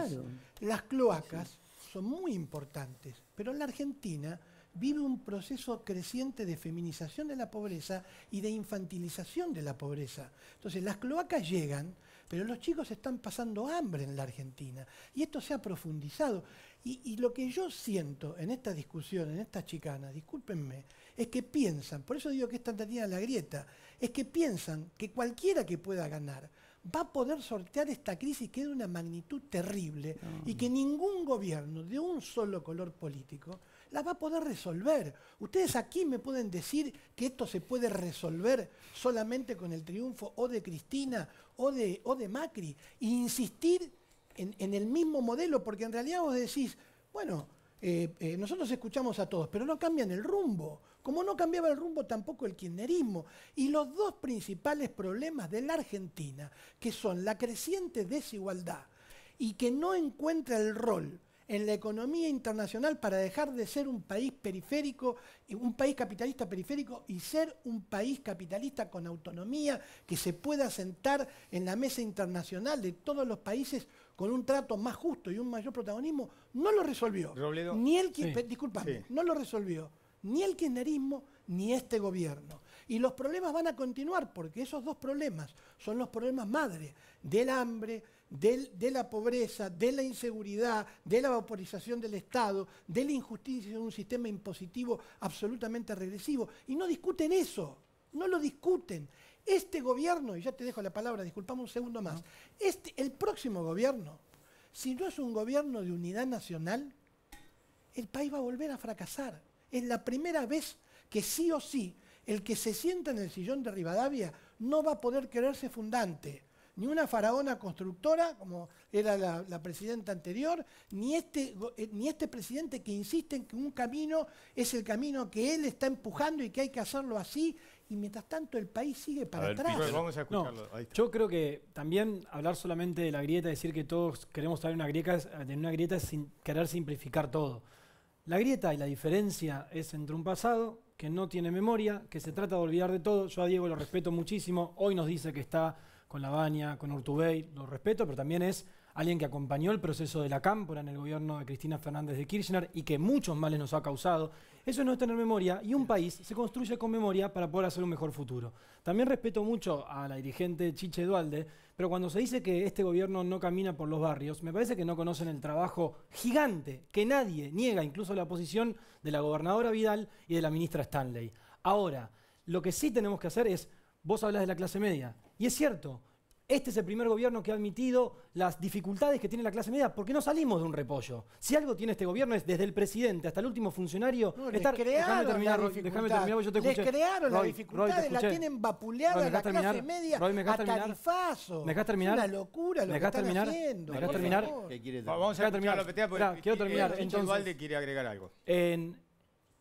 Las cloacas son muy importantes, pero la Argentina vive un proceso creciente de feminización de la pobreza y de infantilización de la pobreza. Entonces, las cloacas llegan, pero los chicos están pasando hambre en la Argentina. Y esto se ha profundizado. Y, lo que yo siento en esta discusión, en estas chicanas, discúlpenme, es que piensan, por eso digo que es tan la grieta, es que piensan que cualquiera que pueda ganar va a poder sortear esta crisis que es de una magnitud terrible y que ningún gobierno de un solo color político la va a poder resolver. Ustedes aquí me pueden decir que esto se puede resolver solamente con el triunfo o de Cristina o de, o de Macri e insistir en, el mismo modelo, porque en realidad vos decís, bueno, eh, eh, nosotros escuchamos a todos, pero no cambian el rumbo, como no cambiaba el rumbo tampoco el kirchnerismo. Y los dos principales problemas de la Argentina, que son la creciente desigualdad y que no encuentra el rol en la economía internacional para dejar de ser un país periférico, un país capitalista periférico y ser un país capitalista con autonomía que se pueda sentar en la mesa internacional de todos los países con un trato más justo y un mayor protagonismo, no lo resolvió. Ni el no lo resolvió. Ni el kirchnerismo ni este gobierno. Y los problemas van a continuar porque esos dos problemas son los problemas madre del hambre, de la pobreza, de la inseguridad, de la vaporización del Estado, de la injusticia de un sistema impositivo absolutamente regresivo. Y no discuten eso, no lo discuten. Este gobierno, y ya te dejo la palabra, disculpame un segundo más, este, el próximo gobierno, si no es un gobierno de unidad nacional, el país va a volver a fracasar. Es la primera vez que sí o sí, el que se sienta en el sillón de Rivadavia no va a poder quererse fundante ni una faraona constructora, como era la, presidenta anterior, ni este, eh, ni este, presidente que insiste en que un camino es el camino que él está empujando y que hay que hacerlo así y mientras tanto el país sigue para atrás. yo creo que también hablar solamente de la grieta, decir que todos queremos tener una grieta, en una grieta es sin querer simplificar todo. La grieta y la diferencia es entre un pasado que no tiene memoria, que se trata de olvidar de todo. Yo a Diego lo respeto muchísimo. Hoy nos dice que está con La Baña, con Urtubey, lo respeto, pero también es alguien que acompañó el proceso de la cámpora en el gobierno de Cristina Fernández de Kirchner y que muchos males nos ha causado. Eso no es tener memoria y un país se construye con memoria para poder hacer un mejor futuro. También respeto mucho a la dirigente Chiche Dualde, pero cuando se dice que este gobierno no camina por los barrios, me parece que no conocen el trabajo gigante que nadie niega, incluso la posición de la gobernadora Vidal y de la ministra Stanley. Ahora, lo que sí tenemos que hacer es, vos hablas de la clase media, y es cierto, este es el primer gobierno que ha admitido las dificultades que tiene la clase media, porque no salimos de un repollo. Si algo tiene este gobierno es desde el presidente hasta el último funcionario. No, estar, les crearon terminar, la Terminar, yo te les crearon las dificultades, la tienen vapuleada la clase media Roy, ¿me a tarifazo. terminar? Es una locura lo ¿Me que están terminar? haciendo. ¿Me dejas terminar? Vamos a terminar lo que Quiero terminar. Eh, Entonces, quiere agregar algo. En,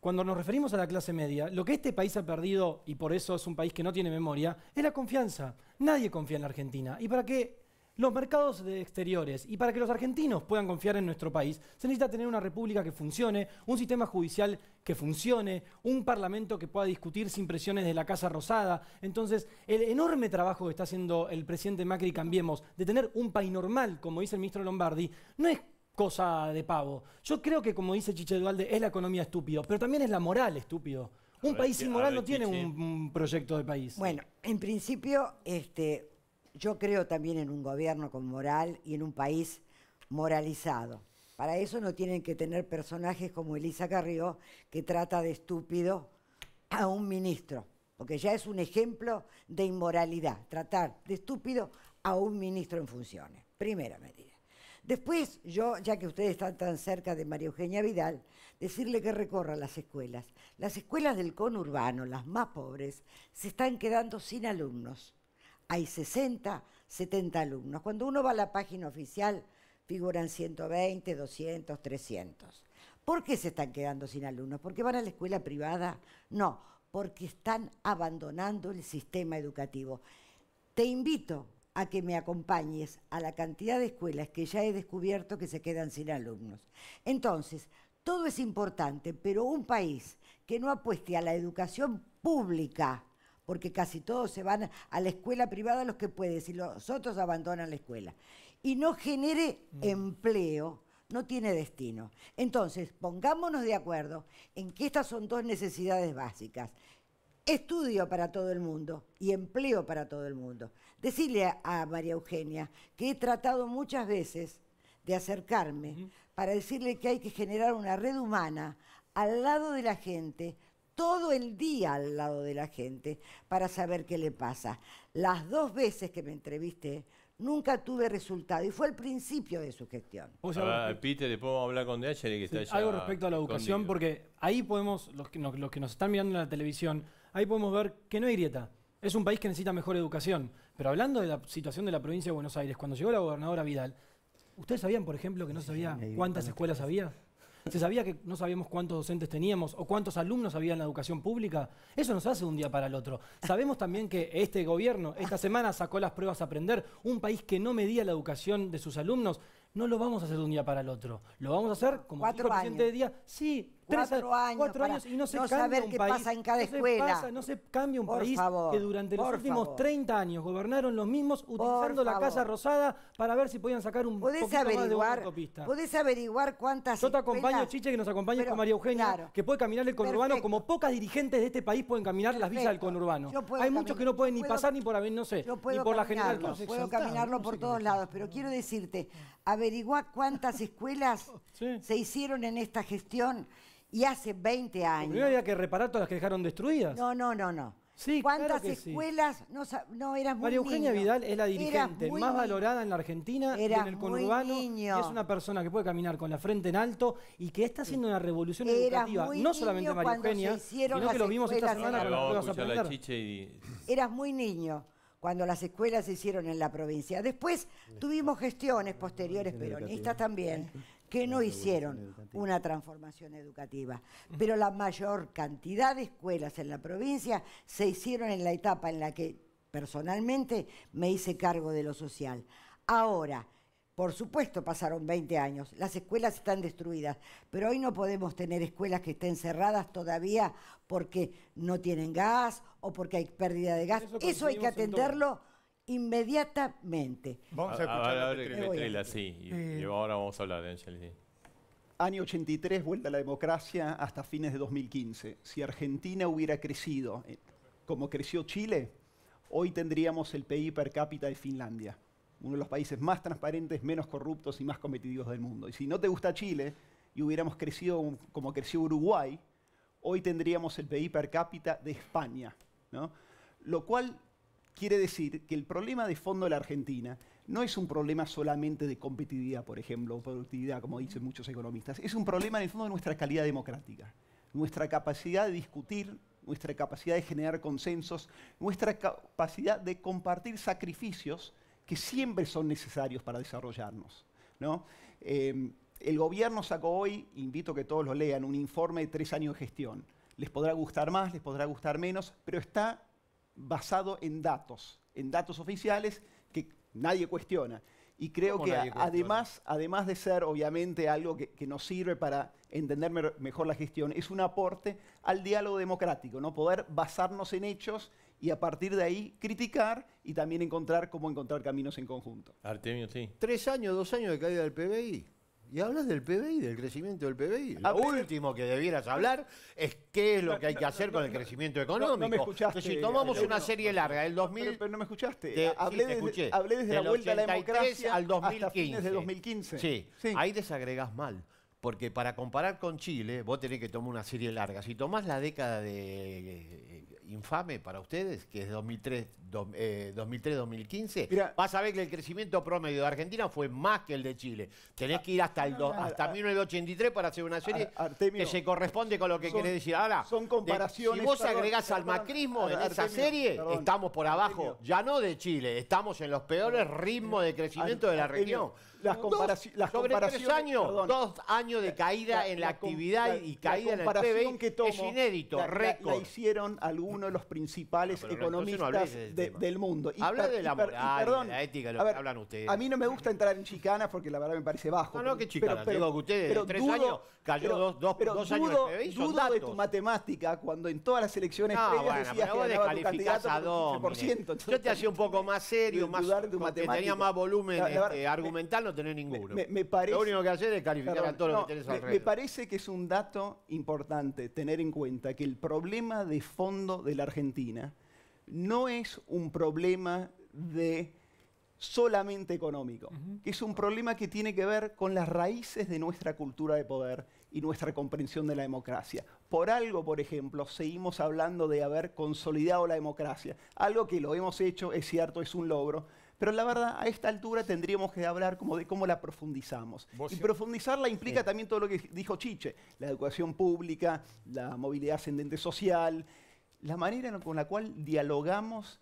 cuando nos referimos a la clase media, lo que este país ha perdido, y por eso es un país que no tiene memoria, es la confianza. Nadie confía en la Argentina. Y para que los mercados de exteriores y para que los argentinos puedan confiar en nuestro país, se necesita tener una república que funcione, un sistema judicial que funcione, un parlamento que pueda discutir sin presiones de la Casa Rosada. Entonces, el enorme trabajo que está haciendo el presidente Macri, cambiemos, de tener un país normal, como dice el ministro Lombardi, no es cosa de pavo. Yo creo que, como dice Chiche Dualde, es la economía estúpido, pero también es la moral estúpido. un país inmoral no tiene un, proyecto de país. Bueno, en principio, este, yo creo también en un gobierno con moral y en un país moralizado. Para eso no tienen que tener personajes como Elisa Carrió, que trata de estúpido a un ministro, porque ya es un ejemplo de inmoralidad, tratar de estúpido a un ministro en funciones. Primera medida. Después, yo, ya que ustedes están tan cerca de María Eugenia Vidal, decirle que recorra las escuelas. Las escuelas del conurbano, las más pobres, se están quedando sin alumnos. Hay 60, 70 alumnos. Cuando uno va a la página oficial, figuran 120, 200, 300. ¿Por qué se están quedando sin alumnos? ¿Porque van a la escuela privada? No, porque están abandonando el sistema educativo. Te invito a que me acompañes a la cantidad de escuelas que ya he descubierto que se quedan sin alumnos. Entonces, todo es importante, pero un país que no apueste a la educación pública, porque casi todos se van a la escuela privada los que pueden, si los otros abandonan la escuela, y no genere mm. empleo, no tiene destino. Entonces, pongámonos de acuerdo en que estas son dos necesidades básicas. Estudio para todo el mundo y empleo para todo el mundo decirle a, María Eugenia que he tratado muchas veces de acercarme para decirle que hay que generar una red humana al lado de la gente, todo el día al lado de la gente, para saber qué le pasa. Las dos veces que me entrevisté, nunca tuve resultado. Y fue el principio de su gestión. Ahora, Peter, vamos a hablar con DH que está Algo respecto a la educación, porque ahí podemos, los que, nos, los que nos están mirando en la televisión, ahí podemos ver que no hay grieta. Es un país que necesita mejor educación. Pero hablando de la situación de la provincia de Buenos Aires, cuando llegó la gobernadora Vidal, ¿ustedes sabían, por ejemplo, que no se sabía cuántas escuelas había? ¿Se sabía que no sabíamos cuántos docentes teníamos o cuántos alumnos había en la educación pública? Eso nos hace de un día para el otro. Sabemos también que este gobierno esta semana sacó las pruebas a aprender, un país que no medía la educación de sus alumnos no lo vamos a hacer de un día para el otro. Lo vamos a hacer como cuatro presidente de día, sí, cuatro años, cuatro años y no se cambia un qué país, pasa en cada no escuela. Se no se cambia un país que durante los últimos 30 años gobernaron los mismos utilizando la Casa Rosada para ver si podían sacar un ¿Podés de una autopista. Podés averiguar cuántas Yo te acompaño, Chiche, que nos acompaña con María Eugenia, que puede caminar el conurbano como pocas dirigentes de este país pueden caminar las villas del conurbano. Hay muchos que no pueden ni pasar ni por, no sé, ni por la general. Puedo caminarlo por todos lados, pero quiero decirte, averiguá cuántas escuelas (laughs) se hicieron en esta gestión y hace 20 años. ¿No había que reparar todas las que dejaron destruidas. No, no, no, no. ¿Cuántas escuelas no, no eras muy niño. María Eugenia Vidal es la dirigente más valorada en la Argentina y en el conurbano. niño. Es una persona que puede caminar con la frente en alto y que está haciendo una revolución educativa. no solamente María Eugenia, sino que lo vimos esta semana con las pruebas aprender. Eras muy niño cuando las escuelas se hicieron en la provincia. Después tuvimos gestiones posteriores peronistas también que no hicieron una transformación educativa, pero la mayor cantidad de escuelas en la provincia se hicieron en la etapa en la que personalmente me hice cargo de lo social. Ahora, por supuesto pasaron 20 años, las escuelas están destruidas, pero hoy no podemos tener escuelas que estén cerradas todavía porque no tienen gas o porque hay pérdida de gas. Eso, hay que atenderlo inmediatamente. Vamos a, escuchar a, la sí. Y, eh. ahora vamos a hablar, Angel. Año 83, vuelta a la democracia hasta fines de 2015. Si Argentina hubiera crecido eh, como creció Chile, hoy tendríamos el PIB per cápita de Finlandia uno de los países más transparentes, menos corruptos y más competitivos del mundo. Y si no te gusta Chile y hubiéramos crecido como creció Uruguay, hoy tendríamos el PIB per cápita de España. Lo cual quiere decir que el problema de fondo de la Argentina no es un problema solamente de competitividad, por ejemplo, o productividad, como dicen muchos economistas, es un problema en el fondo de nuestra calidad democrática, nuestra capacidad de discutir, nuestra capacidad de generar consensos, nuestra capacidad de compartir sacrificios que siempre son necesarios para desarrollarnos. ¿no? Em, el gobierno sacó hoy, invito a que todos lo lean, un informe de tres años de gestión. Les podrá gustar más, les podrá gustar menos, pero está basado en datos, en datos oficiales que nadie cuestiona. Y creo que además, además de ser obviamente algo que, nos sirve para entender mejor la gestión, es un aporte al diálogo democrático, ¿no? poder basarnos en hechos y a partir de ahí criticar y también encontrar cómo encontrar caminos en conjunto. Artemio, sí. Tres años, dos años de caída del PBI. Y hablas del PBI, del crecimiento del PBI. Lo ah, último que debieras hablar es qué es lo que hay que hacer con el crecimiento económico. No, me escuchaste. si tomamos una serie larga del 2000... Pero, no me escuchaste. Ah, hablé, desde, hablé, desde, la vuelta a la democracia al 2015. hasta 2015. ahí desagregás mal porque para comparar con Chile, vos tenés que tomar una serie larga. Si tomás la década de eh, infame para ustedes, que es 2003-2015, eh, vas a ver que el crecimiento promedio de Argentina fue más que el de Chile. Tenés que ir hasta el ah, hasta 1983 ah, para hacer una ah, serie que se corresponde con lo que querés decir. Ahora, son comparaciones, si vos agregás al macrismo en esa serie, estamos por abajo, ya no de Chile, estamos en los peores ritmos de crecimiento de la región las, comparaciones. años, dos años de caída en la, actividad y caída en el PBI es inédito, récord. La, hicieron algunos de los principales economistas del mundo. Habla de la moral, la ética, lo que hablan ustedes. A mí no me gusta entrar en chicanas porque la verdad me parece bajo. No, no, Digo que ustedes, pero, tres años, cayó dos, dos, dos años duda Dudo de tu matemática cuando en todas las elecciones previas decías que ganaba tu por Yo te hacía un poco más serio, más tenía más volumen este, argumental, ninguno. Me, parece, Lo único que es a parece que es un dato importante tener en cuenta que el problema de fondo de la Argentina no es un problema de solamente económico, que es un problema que tiene que ver con las raíces de nuestra cultura de poder y nuestra comprensión de la democracia. Por algo, por ejemplo, seguimos hablando de haber consolidado la democracia, algo que lo hemos hecho, es cierto, es un logro, pero la verdad a esta altura tendríamos que hablar como de cómo la profundizamos. Y profundizarla implica también todo lo que dijo Chiche, la educación pública, la movilidad ascendente social, la manera con la cual dialogamos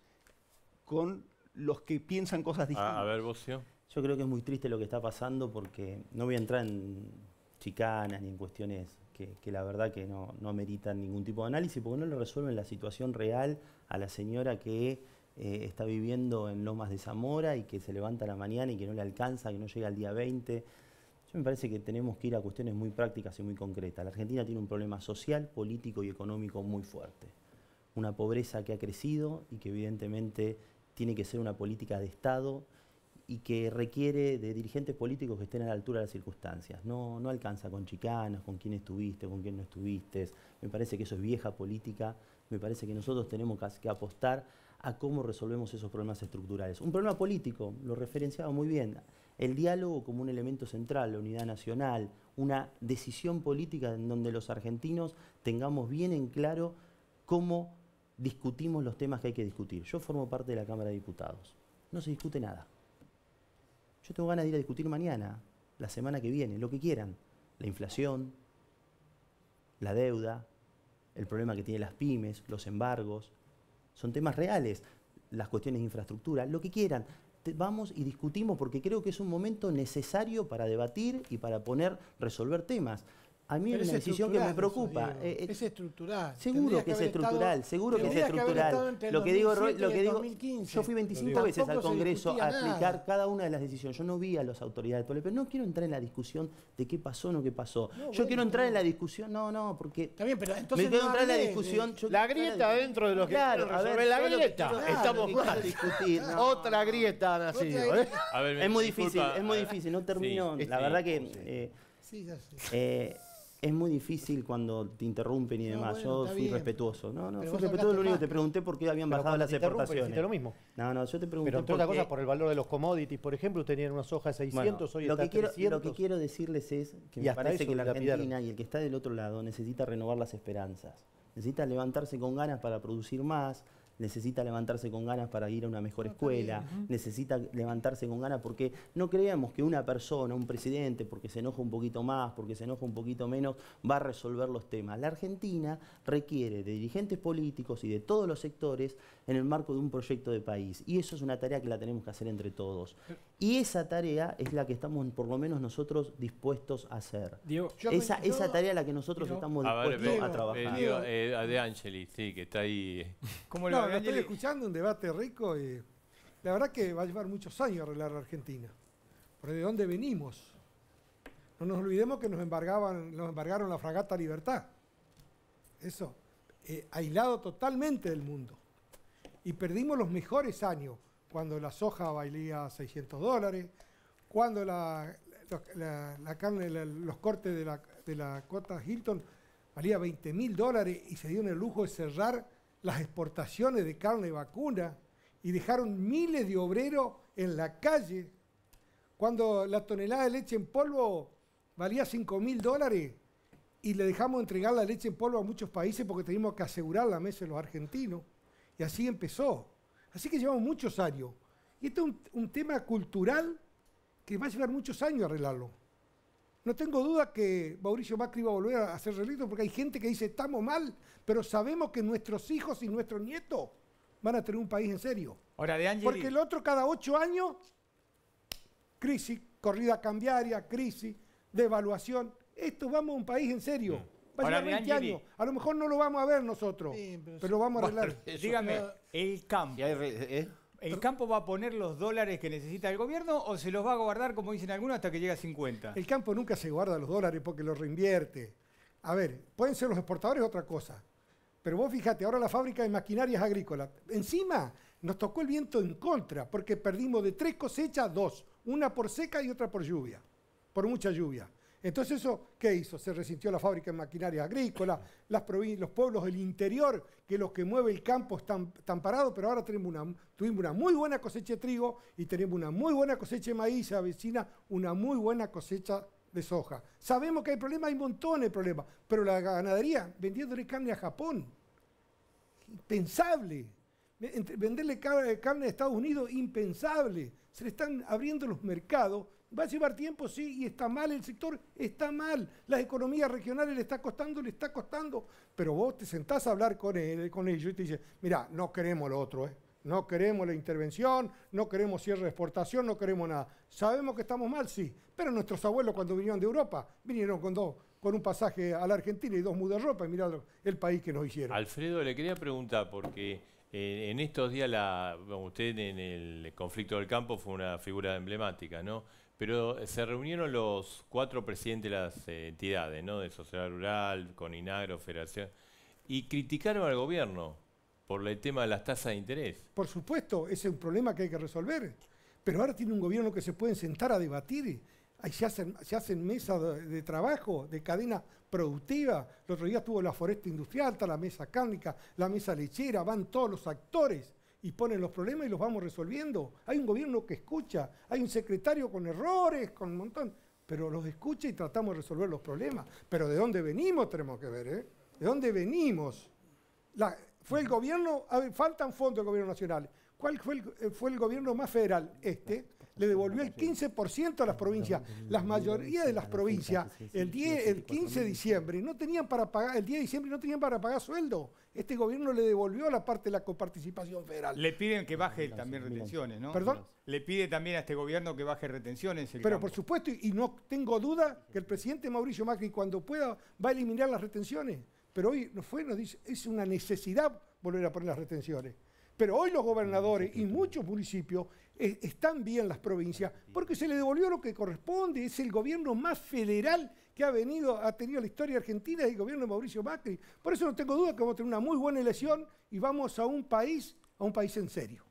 con los que piensan cosas distintas. a ver, Bocio. Yo creo que es muy triste lo que está pasando porque no voy a entrar en chicanas ni en cuestiones que, la verdad que no, no meritan ningún tipo de análisis porque no le resuelven la situación real a la señora que eh, está viviendo en Lomas de Zamora y que se levanta la mañana y que no le alcanza, que no llega al día 20. Yo me parece que tenemos que ir a cuestiones muy prácticas y muy concretas. La Argentina tiene un problema social, político y económico muy fuerte. Una pobreza que ha crecido y que evidentemente tiene que ser una política de Estado y que requiere de dirigentes políticos que estén a la altura de las circunstancias. No, no alcanza con chicanas, con quién estuviste, con quién no estuviste. Me parece que eso es vieja política. Me parece que nosotros tenemos que apostar a cómo resolvemos esos problemas estructurales. Un problema político, lo referenciaba muy bien, el diálogo como un elemento central, la unidad nacional, una decisión política en donde los argentinos tengamos bien en claro cómo discutimos los temas que hay que discutir. Yo formo parte de la Cámara de Diputados, no se discute nada. Yo tengo ganas de ir a discutir mañana, la semana que viene, lo que quieran, la inflación, la deuda, el problema que tienen las pymes, los embargos, son temas reales, las cuestiones de infraestructura, lo que quieran. vamos y discutimos porque creo que es un momento necesario para debatir y para poner, resolver temas. A mí es una decisión que me preocupa. Eh, es estructural. Seguro que, es estructural, seguro que es estructural. Lo que digo, lo que digo, yo fui 25 veces al Congreso a explicar cada una de las decisiones. Yo no vi a las autoridades pero no quiero entrar en la discusión de qué pasó o no qué pasó. yo quiero entrar en la discusión, no, no, porque También, pero entonces me quiero entrar en la discusión. la grieta dentro de los claro, la grieta. Estamos mal. (laughs) Discutir, Otra grieta ha nacido. ¿eh? es muy difícil, es muy difícil, no terminó. Este, la verdad que Sí, eh, ya es muy difícil cuando te interrumpen y demás. yo fui respetuoso. No, no, fui respetuoso. Lo único que te pregunté por qué habían bajado las exportaciones. lo mismo. No, no, yo te pregunté. Pero otra cosa, por el valor de los commodities. Por ejemplo, tenían unas hojas de 600, hoy lo que quiero, Lo que quiero decirles es que me parece que la Argentina y el que está del otro lado necesita renovar las esperanzas. Necesita levantarse con ganas para producir más, necesita levantarse con ganas para ir a una mejor escuela, necesita levantarse con ganas porque no creemos que una persona, un presidente, porque se enoja un poquito más, porque se enoja un poquito menos, va a resolver los temas. La Argentina requiere de dirigentes políticos y de todos los sectores en el marco de un proyecto de país. Y eso es una tarea que la tenemos que hacer entre todos. Eh, y esa tarea es la que estamos, por lo menos nosotros, dispuestos a hacer. esa, tarea es la que nosotros estamos dispuestos a, trabajar. Eh, eh, a De Angelis, sí, que está ahí. Eh. (laughs) Como no, lo estoy escuchando, un debate rico. Y la verdad que va a llevar muchos años arreglar la Argentina. Por de dónde venimos. No nos olvidemos que nos, embargaban, nos embargaron la fragata Libertad. Eso, aislado totalmente del mundo. Y perdimos los mejores años cuando la soja valía 600 dólares, cuando los cortes de la, de cota Hilton valía 20 mil dólares y se dieron el lujo de cerrar las exportaciones de carne y vacuna y dejaron miles de obreros en la calle. Cuando la tonelada de leche en polvo valía 5 mil dólares y le dejamos entregar la leche en polvo a muchos países porque teníamos que asegurar la mesa de los argentinos. Y así empezó. Así que llevamos muchos años. Y este es un, tema cultural que va a llevar muchos años arreglarlo. No tengo duda que Mauricio Macri va a volver a hacer relitos porque hay gente que dice estamos mal, pero sabemos que nuestros hijos y nuestros nietos van a tener un país en serio. Ahora, de año Porque el otro cada ocho años, crisis, corrida cambiaria, crisis, devaluación. Esto vamos a un país en serio. Mm va a 20 años. A lo mejor no lo vamos a ver nosotros, pero, lo vamos a arreglar. (laughs) dígame, ah. el campo. Eh, eh. ¿El campo va a poner los dólares que necesita el gobierno o se los va a guardar, como dicen algunos, hasta que llegue a 50? El campo nunca se guarda los dólares porque los reinvierte. A ver, pueden ser los exportadores otra cosa. Pero vos fíjate, ahora la fábrica de maquinarias agrícolas. Encima nos tocó el viento en contra, porque perdimos de tres cosechas dos, una por seca y otra por lluvia, por mucha lluvia. Entonces eso, ¿qué hizo? Se resintió la fábrica de maquinaria agrícola, los pueblos del interior, que los que mueve el campo están, parados, pero ahora tenemos una, tuvimos una muy buena cosecha de trigo y tenemos una muy buena cosecha de maíz, se avecina una muy buena cosecha de soja. Sabemos que hay problemas, hay montones de problemas, pero la ganadería vendiéndole carne a Japón, impensable. Venderle carne a Estados Unidos, impensable. Se le están abriendo los mercados Va a llevar tiempo, sí, y está mal el sector, está mal. Las economías regionales le está costando, le está costando. Pero vos te sentás a hablar con, él, con ellos y te dicen, mira, no queremos lo otro, eh. no queremos la intervención, no queremos cierre de exportación, no queremos nada. Sabemos que estamos mal, sí, pero nuestros abuelos cuando vinieron de Europa, vinieron con dos, con un pasaje a la Argentina y dos mudas de ropa, y mirá el país que nos hicieron. Alfredo, le quería preguntar, porque eh, en estos días usted en el conflicto del campo fue una figura emblemática, ¿no? Pero eh, se reunieron los cuatro presidentes de las eh, entidades, ¿no? De Sociedad Rural, con Inagro, Federación, y criticaron al gobierno por el tema de las tasas de interés. Por supuesto, ese es un problema que hay que resolver. Pero ahora tiene un gobierno que se puede sentar a debatir. Ahí se hacen, mesas de, trabajo, de cadena productiva. El otro día estuvo la foresta industrial, está la mesa cárnica, la mesa lechera, van todos los actores y ponen los problemas y los vamos resolviendo. Hay un gobierno que escucha, hay un secretario con errores, con un montón, pero los escucha y tratamos de resolver los problemas. Pero de dónde venimos tenemos que ver, ¿eh? ¿De dónde venimos? fue el gobierno, faltan fondos del gobierno nacional. ¿Cuál fue el, eh, fue el, gobierno más federal? Este le devolvió el 15% a las provincias. La mayoría de las provincias, el, 10, el 15 de diciembre, no tenían para pagar, el 10 de diciembre no tenían para pagar sueldo este gobierno le devolvió la parte de la coparticipación federal. Le piden que baje también retenciones, ¿no? ¿Perdón? Le pide también a este gobierno que baje retenciones. Pero por supuesto, y no tengo duda que el presidente Mauricio Macri cuando pueda va a eliminar las retenciones. Pero hoy no fue, nos dice, es una necesidad volver a poner las retenciones. Pero hoy los gobernadores y muchos municipios eh, están bien las provincias porque se le devolvió lo que corresponde. Es el gobierno más federal ha venido, ha tenido la historia argentina y el gobierno de Mauricio Macri. Por eso no tengo duda que vamos a tener una muy buena elección y vamos a un país, a un país en serio.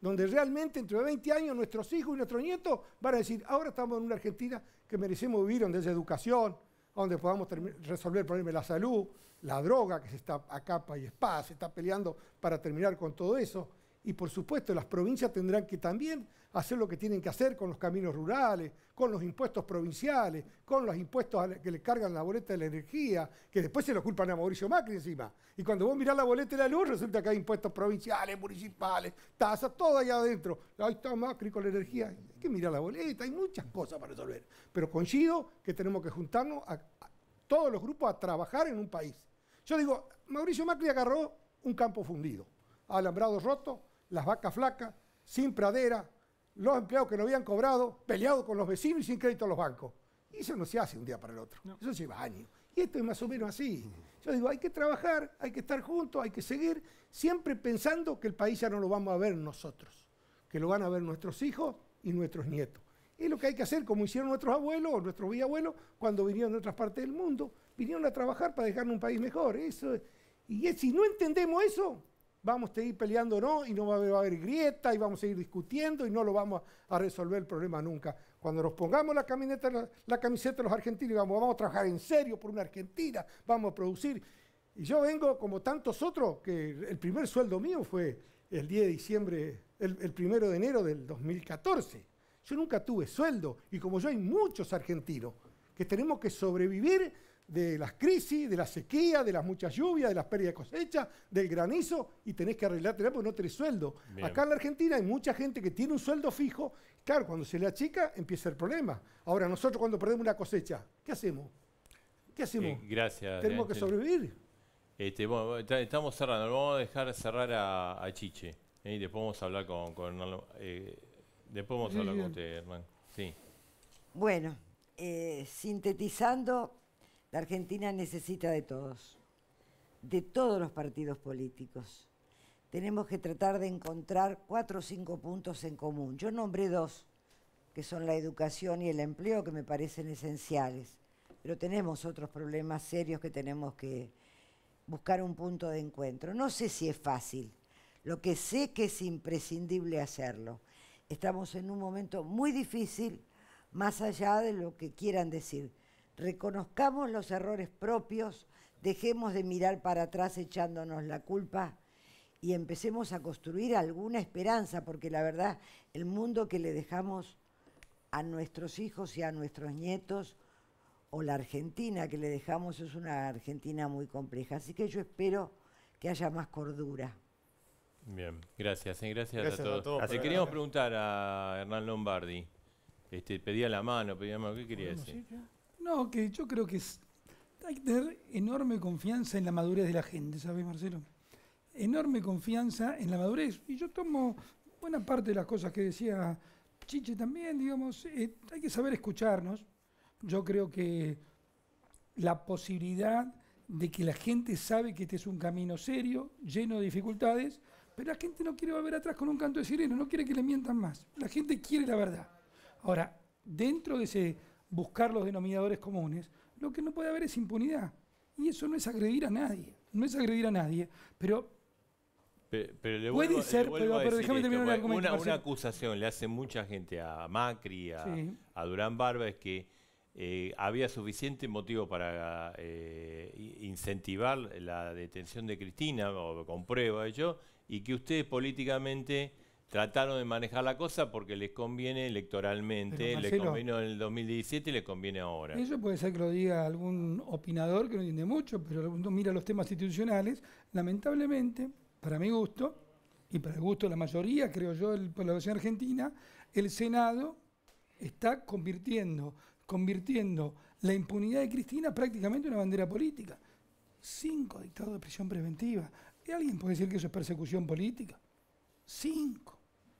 Donde realmente entre 20 años nuestros hijos y nuestros nietos van a decir, ahora estamos en una Argentina que merecemos vivir donde es educación, donde podamos resolver el problema de la salud, la droga que se está a capa y espada, se está peleando para terminar con todo eso y por supuesto, las provincias tendrán que también hacer lo que tienen que hacer con los caminos rurales, con los impuestos provinciales, con los impuestos que le cargan la boleta de la energía, que después se lo culpan a Mauricio Macri encima. Y cuando vos mirás la boleta de la luz, resulta que hay impuestos provinciales, municipales, tasas, todo allá adentro. Ahí está Macri con la energía. Hay que mirar la boleta, hay muchas cosas para resolver. Pero coincido que tenemos que juntarnos todos los grupos a trabajar en un país. Yo digo, Mauricio Macri agarró un campo fundido, alambrado roto, las vacas flacas, sin pradera, los empleados que no habían cobrado, peleados con los vecinos y sin crédito a los bancos. Y eso no se hace un día para el otro, eso lleva años. Y esto es más o menos así. Yo digo, hay que trabajar, hay que estar juntos, hay que seguir, siempre pensando que el país ya no lo vamos a ver nosotros, que lo van a ver nuestros hijos y nuestros nietos. Es lo que hay que hacer, como hicieron nuestros abuelos o nuestros bisabuelos cuando vinieron de otras partes del mundo. Vinieron a trabajar para dejarnos un país mejor. Eso, y si no entendemos eso, vamos a seguir peleando no, y no va a haber grieta, y vamos a seguir discutiendo, y no lo vamos a resolver el problema nunca. Cuando nos pongamos la, camiseta de los argentinos vamos, a trabajar en serio por una Argentina, vamos a producir. Y yo vengo como tantos otros, que el primer sueldo mío fue el 10 de diciembre, el, el primero de enero del 2014. Yo nunca tuve sueldo, y como yo hay muchos argentinos que tenemos que sobrevivir de las crisis, de la sequía, de las muchas lluvias, de las pérdidas de cosecha, del granizo, y tenés que arreglarte porque no tenés sueldo. Acá en la Argentina hay mucha gente que tiene un sueldo fijo, claro, cuando se le achica empieza el problema. Ahora, nosotros cuando perdemos una cosecha, ¿qué hacemos? ¿Qué hacemos? Eh, gracias. Tenemos que sobrevivir. Este, estamos cerrando, vamos a dejar cerrar a, Chiche, eh, y después vamos a hablar con, eh, después vamos a hablar con usted, Hernán. Bueno, sintetizando la Argentina necesita de todos, de todos los partidos políticos. Tenemos que tratar de encontrar cuatro o cinco puntos en común. Yo nombré dos, que son la educación y el empleo, que me parecen esenciales, pero tenemos otros problemas serios que tenemos que buscar un punto de encuentro. No sé si es fácil, lo que sé que es imprescindible hacerlo. Estamos en un momento muy difícil, más allá de lo que quieran decir reconozcamos los errores propios, dejemos de mirar para atrás echándonos la culpa y empecemos a construir alguna esperanza, porque la verdad, el mundo que le dejamos a nuestros hijos y a nuestros nietos, o la Argentina que le dejamos, es una Argentina muy compleja. Así que yo espero que haya más cordura. Bien, gracias, eh, gracias, a todos. queríamos preguntar a Hernán Lombardi. Este, pedía la mano, pedía ¿qué quería decir? No, que yo creo que hay que tener enorme confianza en la madurez de la gente, ¿sabes, Marcelo? Enorme confianza en la madurez. Y yo tomo buena parte de las cosas que decía Chiche también, digamos, eh, hay que saber escucharnos. Yo creo que la posibilidad de que la gente sabe que este es un camino serio, lleno de dificultades, pero la gente no quiere volver atrás con un canto de sireno, no quiere que le mientan más. La gente quiere la verdad. Ahora, dentro de ese buscar los denominadores comunes, lo que no puede haber es impunidad. Y eso no es agredir a nadie, no es agredir a nadie, pero... puede ser, pero, déjame terminar un argumento. Una, acusación le hace mucha gente a Macri, a, Durán Barba, es que eh, había suficiente motivo para eh, incentivar la detención de Cristina, o con prueba de ello, y que ustedes políticamente trataron de manejar la cosa porque les conviene electoralmente, les convino en el 2017 y les conviene ahora. Eso puede ser que lo diga algún opinador que no entiende mucho, pero uno mira los temas institucionales, lamentablemente, para mi gusto, y para el gusto de la mayoría, creo yo, de la población argentina, el Senado está convirtiendo, convirtiendo la impunidad de Cristina prácticamente en una bandera política. Cinco dictados de prisión preventiva. ¿Y alguien puede decir que eso es persecución política? Cinco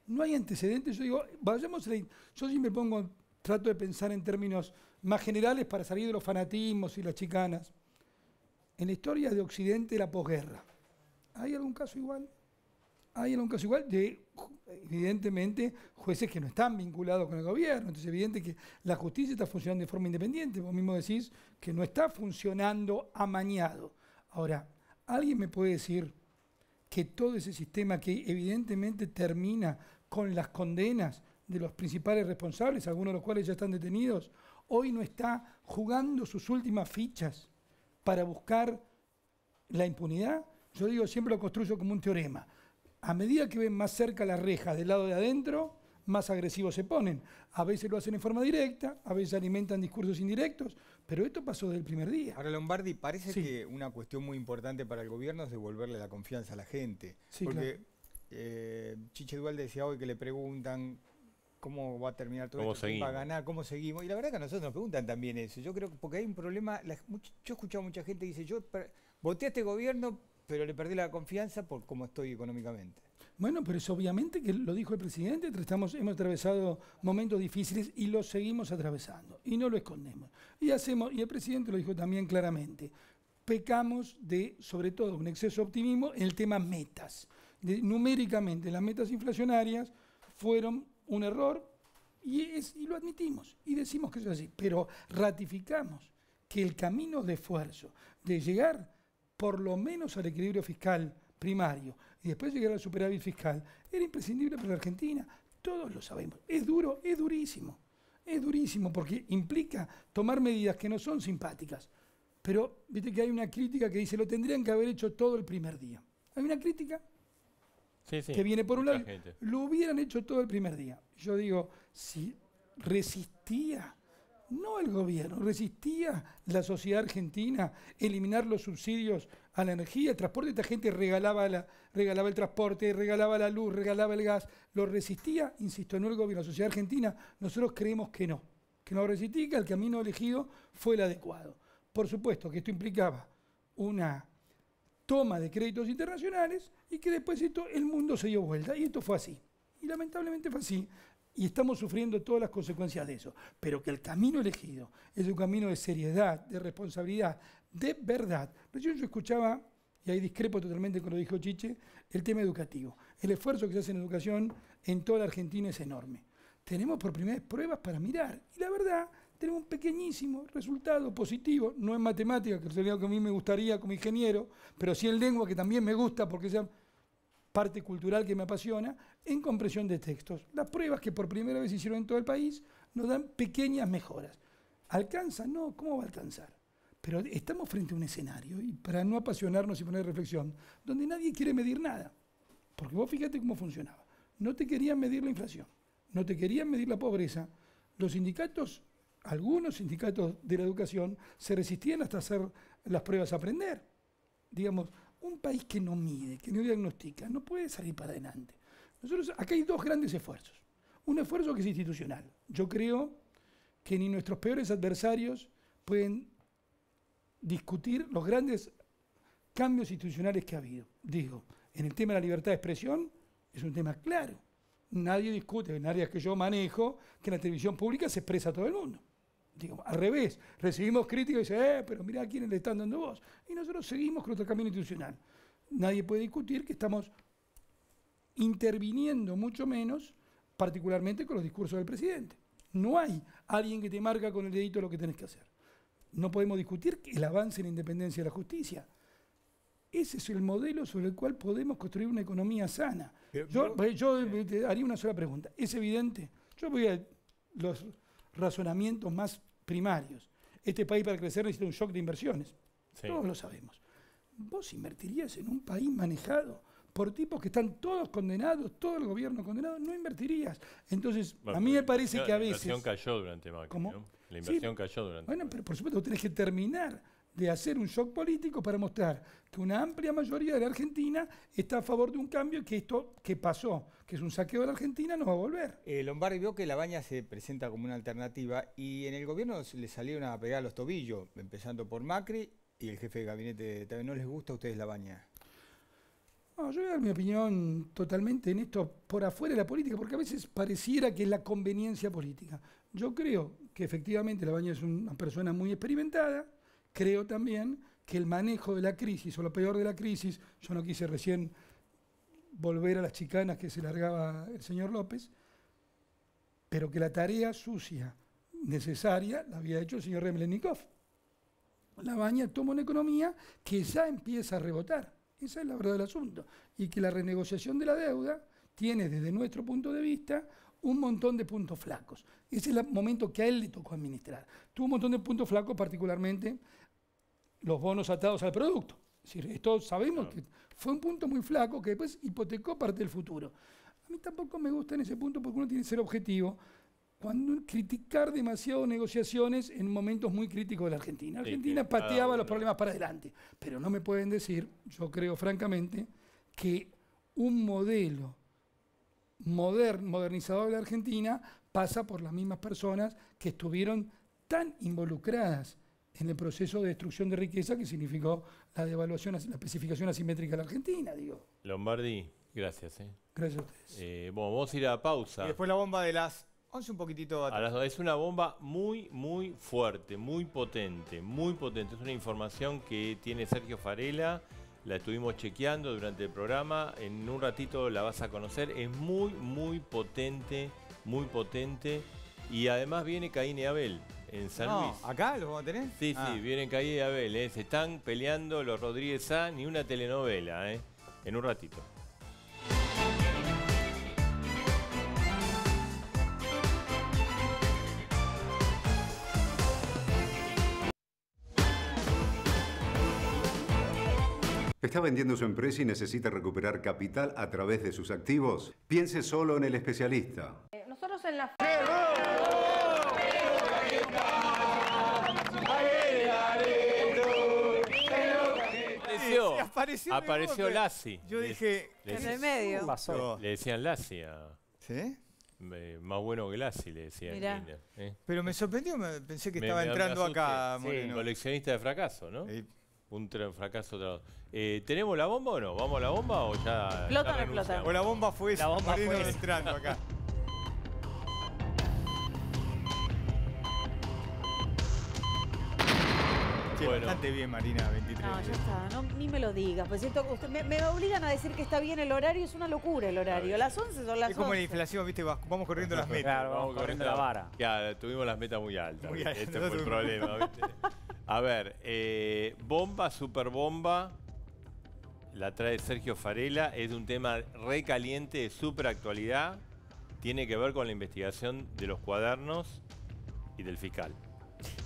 no hay antecedentes. Yo digo, vayamos a la, Yo pongo, trato de pensar en términos más generales para salir de los fanatismos y las chicanas. En la historia de Occidente, la posguerra. ¿Hay algún caso igual? Hay algún caso igual de, evidentemente, jueces que no están vinculados con el gobierno. Entonces, evidente que la justicia está funcionando de forma independiente. Vos mismo decís que no está funcionando amañado. Ahora, ¿alguien me puede decir que todo ese sistema que evidentemente termina con las condenas de los principales responsables, algunos de los cuales ya están detenidos, hoy no está jugando sus últimas fichas para buscar la impunidad? Yo digo, siempre lo construyo como un teorema. A medida que ven más cerca las rejas del lado de adentro, más agresivos se ponen. A veces lo hacen en forma directa, a veces alimentan discursos indirectos, pero esto pasó desde el primer día. Ahora, Lombardi, parece que una cuestión muy importante para el gobierno es devolverle la confianza a la gente eh, Chiche decía hoy que le preguntan cómo va a terminar todo esto, cómo va a ganar, cómo seguimos. Y la verdad que a nosotros nos preguntan también eso. Yo creo que porque hay un problema, yo he escuchado a mucha gente que dice, yo voté a este gobierno, pero le perdí la confianza por cómo estoy económicamente. Bueno, pero es obviamente que lo dijo el presidente, estamos, hemos atravesado momentos difíciles y los seguimos atravesando y no lo escondemos. Y hacemos, y el presidente lo dijo también claramente, pecamos de, sobre todo, un exceso de optimismo en el tema metas numéricamente las metas inflacionarias fueron un error y, lo admitimos y decimos que es así, pero ratificamos que el camino de esfuerzo, de llegar por lo menos al equilibrio fiscal primario y después llegar al superávit fiscal, era imprescindible para la Argentina. Todos lo sabemos. Es duro, es durísimo. Es durísimo porque implica tomar medidas que no son simpáticas. Pero viste que hay una crítica que dice, lo tendrían que haber hecho todo el primer día. Hay una crítica que viene por un lado. Lo hubieran hecho todo el primer día. Yo digo, si resistía, no el gobierno, resistía la sociedad argentina eliminar los subsidios a la energía, el transporte, esta gente regalaba, la, regalaba el transporte, regalaba la luz, regalaba el gas, lo resistía, insisto, no el gobierno, la sociedad argentina, nosotros creemos que no, que no resistía, que el camino elegido fue el adecuado. Por supuesto que esto implicaba una toma de créditos internacionales y que después esto, el mundo se dio vuelta. Y esto fue así. Y lamentablemente fue así. Y estamos sufriendo todas las consecuencias de eso. Pero que el camino elegido es un camino de seriedad, de responsabilidad, de verdad. Recién yo escuchaba, y ahí discrepo totalmente con lo que dijo Chiche, el tema educativo. El esfuerzo que se hace en educación en toda Argentina es enorme. Tenemos por primera vez pruebas para mirar. Y la verdad tenemos un pequeñísimo resultado positivo, no en matemática, que sería lo que a mí me gustaría como ingeniero, pero sí en lengua, que también me gusta porque es parte cultural que me apasiona, en compresión de textos. Las pruebas que por primera vez hicieron en todo el país nos dan pequeñas mejoras. ¿Alcanza? No, ¿cómo va a alcanzar? Pero estamos frente a un escenario, y para no apasionarnos y poner reflexión, donde nadie quiere medir nada. Porque vos fíjate cómo funcionaba. No te querían medir la inflación, no te querían medir la pobreza. Los sindicatos algunos sindicatos de la educación se resistían hasta hacer las pruebas a aprender. Digamos, un país que no mide, que no diagnostica, no puede salir para adelante. Nosotros, acá hay dos grandes esfuerzos. Un esfuerzo que es institucional. Yo creo que ni nuestros peores adversarios pueden discutir los grandes cambios institucionales que ha habido. Digo, en el tema de la libertad de expresión es un tema claro. Nadie discute en áreas que yo manejo que en la televisión pública se expresa a todo el mundo al revés, recibimos críticas y dice, eh, pero mirá a quiénes le están dando voz. Y nosotros seguimos con nuestro camino institucional. Nadie puede discutir que estamos interviniendo mucho menos, particularmente con los discursos del presidente. No hay alguien que te marca con el dedito lo que tenés que hacer. No podemos discutir el avance en la independencia de la justicia. Ese es el modelo sobre el cual podemos construir una economía sana. yo, pues, eh, te haría una sola pregunta. ¿Es evidente? Yo voy a los razonamientos más primarios. Este país para crecer necesita un shock de inversiones. Todos lo sabemos. ¿Vos invertirías en un país manejado por tipos que están todos condenados, todo el gobierno condenado? No invertirías. Entonces, a mí me parece que a veces... La inversión cayó durante Macri, La inversión cayó durante Bueno, pero por supuesto, tenés que terminar de hacer un shock político para mostrar que una amplia mayoría de la Argentina está a favor de un cambio y que esto que pasó, que es un saqueo de la Argentina, no va a volver. Eh, Lombardi vio que la baña se presenta como una alternativa y en el gobierno le salieron a pegar los tobillos, empezando por Macri y el jefe de gabinete. ¿También no les gusta a ustedes la baña? yo voy a dar mi opinión totalmente en esto por afuera de la política, porque a veces pareciera que es la conveniencia política. Yo creo que efectivamente la baña es una persona muy experimentada, creo también que el manejo de la crisis, o lo peor de la crisis, yo no quise recién volver a las chicanas que se largaba el señor López, pero que la tarea sucia necesaria la había hecho el señor Remlenikov. La baña toma una economía que ya empieza a rebotar. Esa es la verdad del asunto. Y que la renegociación de la deuda tiene, desde nuestro punto de vista, un montón de puntos flacos. Ese es el momento que a él le tocó administrar. Tuvo un montón de puntos flacos, particularmente los bonos atados al producto. Es decir, esto sabemos que fue un punto muy flaco que después hipotecó parte del futuro. A mí tampoco me gusta en ese punto porque uno tiene que ser objetivo cuando criticar demasiado negociaciones en momentos muy críticos de la Argentina. Argentina pateaba los problemas para adelante, pero no me pueden decir, yo creo francamente, que un modelo modernizador de la Argentina pasa por las mismas personas que estuvieron tan involucradas en el proceso de destrucción de riqueza que significó la devaluación, la especificación asimétrica de la Argentina, digo. Lombardi, gracias. Eh. Gracias a ustedes. Eh, bueno, vamos a ir a pausa. después la bomba de las 11 un poquitito A las Es una bomba muy, muy fuerte, muy potente, muy potente. Es una información que tiene Sergio Farela. La estuvimos chequeando durante el programa. En un ratito la vas a conocer. Es muy, muy potente, muy potente. Y además viene Caín Abel en San ¿Acá los vamos a tener? Sí, sí, ah. vienen caída de Abel, ¿eh? se están peleando los Rodríguez Sán ni una telenovela, ¿eh? en un ratito. ¿Está vendiendo su empresa y necesita recuperar capital a través de sus activos? Piense solo en el especialista. Eh, nosotros en la... Apareció, apareció, apareció Yo dije, en el medio. Le decían Lassi a. ¿Sí? Eh, más bueno que Lassi, le decían. Mirá. ¿eh? Pero me sorprendió, pensé que estaba entrando acá. Moreno. coleccionista de fracaso, ¿no? Un fracaso eh, ¿Tenemos la bomba o no? ¿Vamos a la bomba o ya.? Explota o explota. O la bomba fue, la bomba fue entrando acá. (laughs) Bastante bien, Marina, 23. No, ya está, no, ni me lo digas. Pues me, obligan a decir que está bien el horario, es una locura el horario. Las 11 son las 11. Es como la inflación, ¿viste? Vamos corriendo las metas. Claro, vamos, corriendo, la vara. Ya, tuvimos las metas muy altas. Este fue el problema, ¿viste? A ver, super eh, bomba, La trae Sergio Farela, es un tema recaliente, de super actualidad. Tiene que ver con la investigación de los cuadernos y del fiscal.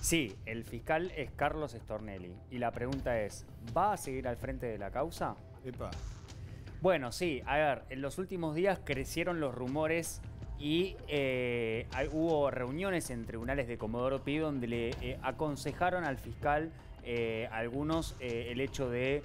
Sí, el fiscal es Carlos Stornelli. Y la pregunta es, ¿va a seguir al frente de la causa? Bueno, sí, a ver, en los últimos días crecieron los rumores y eh, hubo reuniones en tribunales de Comodoro Pi donde le eh, aconsejaron al fiscal eh, algunos el hecho de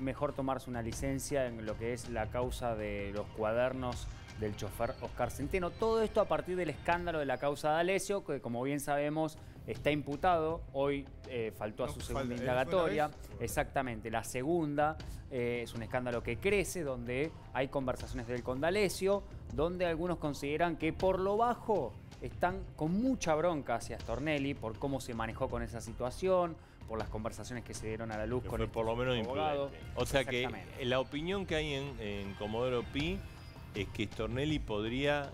mejor tomarse una licencia en lo que es la causa de los cuadernos del chofer Oscar Centeno. Todo esto a partir del escándalo de la causa de Alesio, que como bien sabemos está imputado, hoy eh, faltó a su segunda eh, indagatoria. Exactamente, la segunda eh, es un escándalo que crece, donde hay conversaciones del Condalecio, donde algunos consideran que por lo bajo están con mucha bronca hacia Stornelli por cómo se manejó con esa situación, por las conversaciones que se dieron a la luz con el este por lo menos O sea que la opinión que hay en, en Comodoro Pi es que Stornelli podría,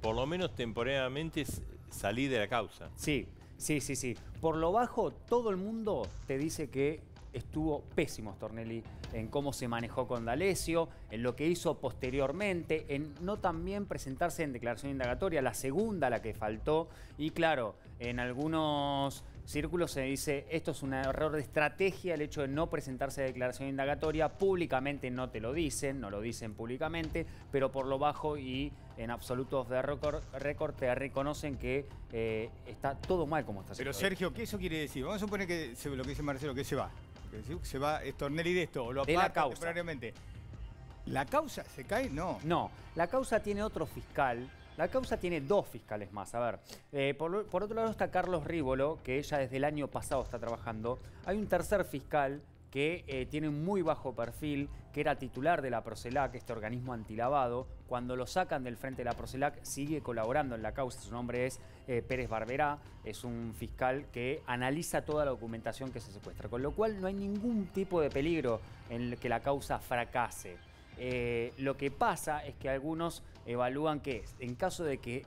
por lo menos temporariamente, salir de la causa. Sí, Sí, sí, sí. Por lo bajo, todo el mundo te dice que estuvo pésimo Stornelli en cómo se manejó con D'Alessio, en lo que hizo posteriormente, en no también presentarse en declaración indagatoria, la segunda la que faltó, y claro, en algunos círculos se dice esto es un error de estrategia, el hecho de no presentarse a declaración indagatoria, públicamente no te lo dicen, no lo dicen públicamente, pero por lo bajo y en absolutos de récord, te reconocen que eh, está todo mal como está. Pero Sergio, ¿qué eso quiere decir? Vamos a suponer que lo que dice Marcelo, que se va. se va Estornelli de esto, o lo aparta temporariamente. ¿La causa se cae? No. No, la causa tiene otro fiscal. La causa tiene dos fiscales más. A ver, eh, por, por, otro lado está Carlos Rívolo, que ella desde el año pasado está trabajando. Hay un tercer fiscal que eh, tiene un muy bajo perfil, que era titular de la Procelac, este organismo antilavado. Cuando lo sacan del frente de la Procelac, sigue colaborando en la causa. Su nombre es eh, Pérez Barberá, es un fiscal que analiza toda la documentación que se secuestra, con lo cual no hay ningún tipo de peligro en el que la causa fracase. Eh, lo que pasa es que algunos evalúan que en caso de que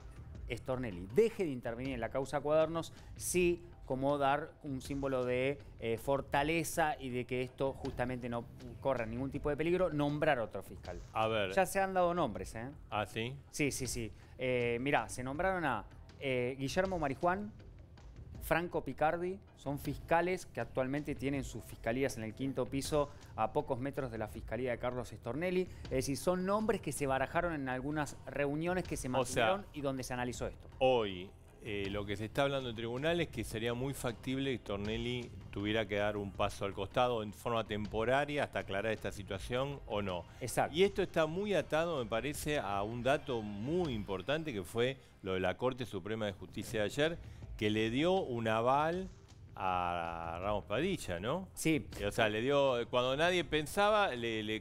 Stornelli deje de intervenir en la causa Cuadernos, sí como dar un símbolo de eh, fortaleza y de que esto justamente no corra ningún tipo de peligro, nombrar otro fiscal. A ver. Ya se han dado nombres, ¿eh? ¿Ah, sí? Sí, sí, sí. Eh, mirá, se nombraron a eh, Guillermo Marijuán, Franco Picardi, son fiscales que actualmente tienen sus fiscalías en el quinto piso a pocos metros de la fiscalía de Carlos Estornelli. Es decir, son nombres que se barajaron en algunas reuniones que se mantuvieron y donde se analizó esto. Hoy eh, lo que se está hablando en tribunal es que sería muy factible que Tornelli tuviera que dar un paso al costado en forma temporaria hasta aclarar esta situación o no. Exacto. Y esto está muy atado, me parece, a un dato muy importante que fue lo de la Corte Suprema de Justicia de ayer, que le dio un aval a Ramos Padilla, ¿no? Sí. O sea, le dio, cuando nadie pensaba,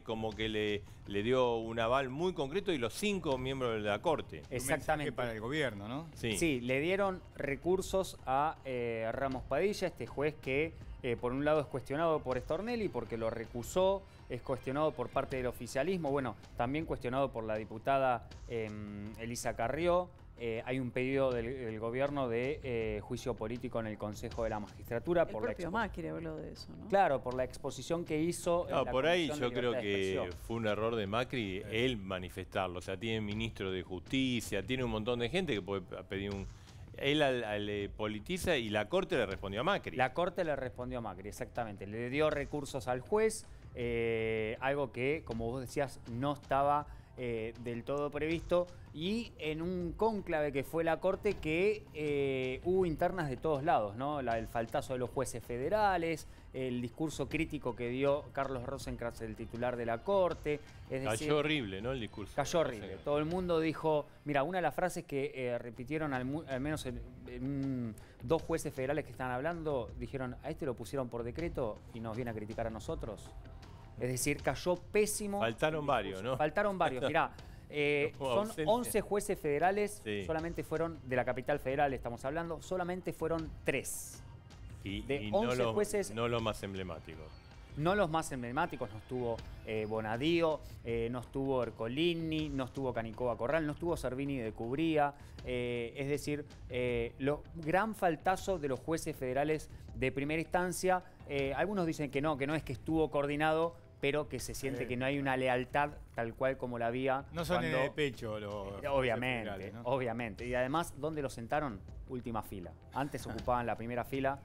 como que le, le dio un aval muy concreto y los cinco miembros de la Corte. Exactamente. para el gobierno, ¿no? Sí. Sí, le dieron recursos a eh, Ramos Padilla, este juez que eh, por un lado es cuestionado por Stornelli porque lo recusó, es cuestionado por parte del oficialismo, bueno, también cuestionado por la diputada em, Elisa Carrió, eh, hay un pedido del, gobierno de eh, juicio político en el Consejo de la Magistratura. El por Macri habló de eso, ¿no? Claro, por la exposición que hizo. No, por ahí yo creo que fue un error de Macri él manifestarlo. O sea, tiene ministro de Justicia, tiene un montón de gente que puede pedir un... Él le eh, politiza y la Corte le respondió a Macri. La Corte le respondió a Macri, exactamente. Le dio recursos al juez, algo que, como vos decías, no estaba eh, del todo previsto, y en un cónclave que fue la Corte que eh, hubo internas de todos lados, ¿no? La faltazo de los jueces federales, el discurso crítico que dio Carlos Rosenkrantz, el titular de la Corte. Es cayó horrible, ¿no? El discurso. Cayó horrible. Todo el mundo dijo, mira, una de las frases que eh, repitieron al, menos dos jueces federales que están hablando, dijeron, a este lo pusieron por decreto y nos viene a criticar a nosotros. Es decir, cayó pésimo. Faltaron varios, ¿no? Faltaron varios, mirá. (laughs) Eh, son 11 jueces federales, solamente fueron, de la capital federal estamos hablando, solamente fueron tres. Y, de no los, jueces... No los más emblemáticos. No los más emblemáticos, no estuvo eh, Bonadío, eh, no estuvo Ercolini, no estuvo Canicoba Corral, no estuvo Servini de Cubría. es decir, lo, gran faltazo de los jueces federales de primera instancia. algunos dicen que no, que no es que estuvo coordinado pero que se siente que no hay una lealtad tal cual como la había. No son de pecho los. Obviamente, obviamente. Y además, ¿dónde lo sentaron? Última fila. Antes ah. ocupaban la primera fila,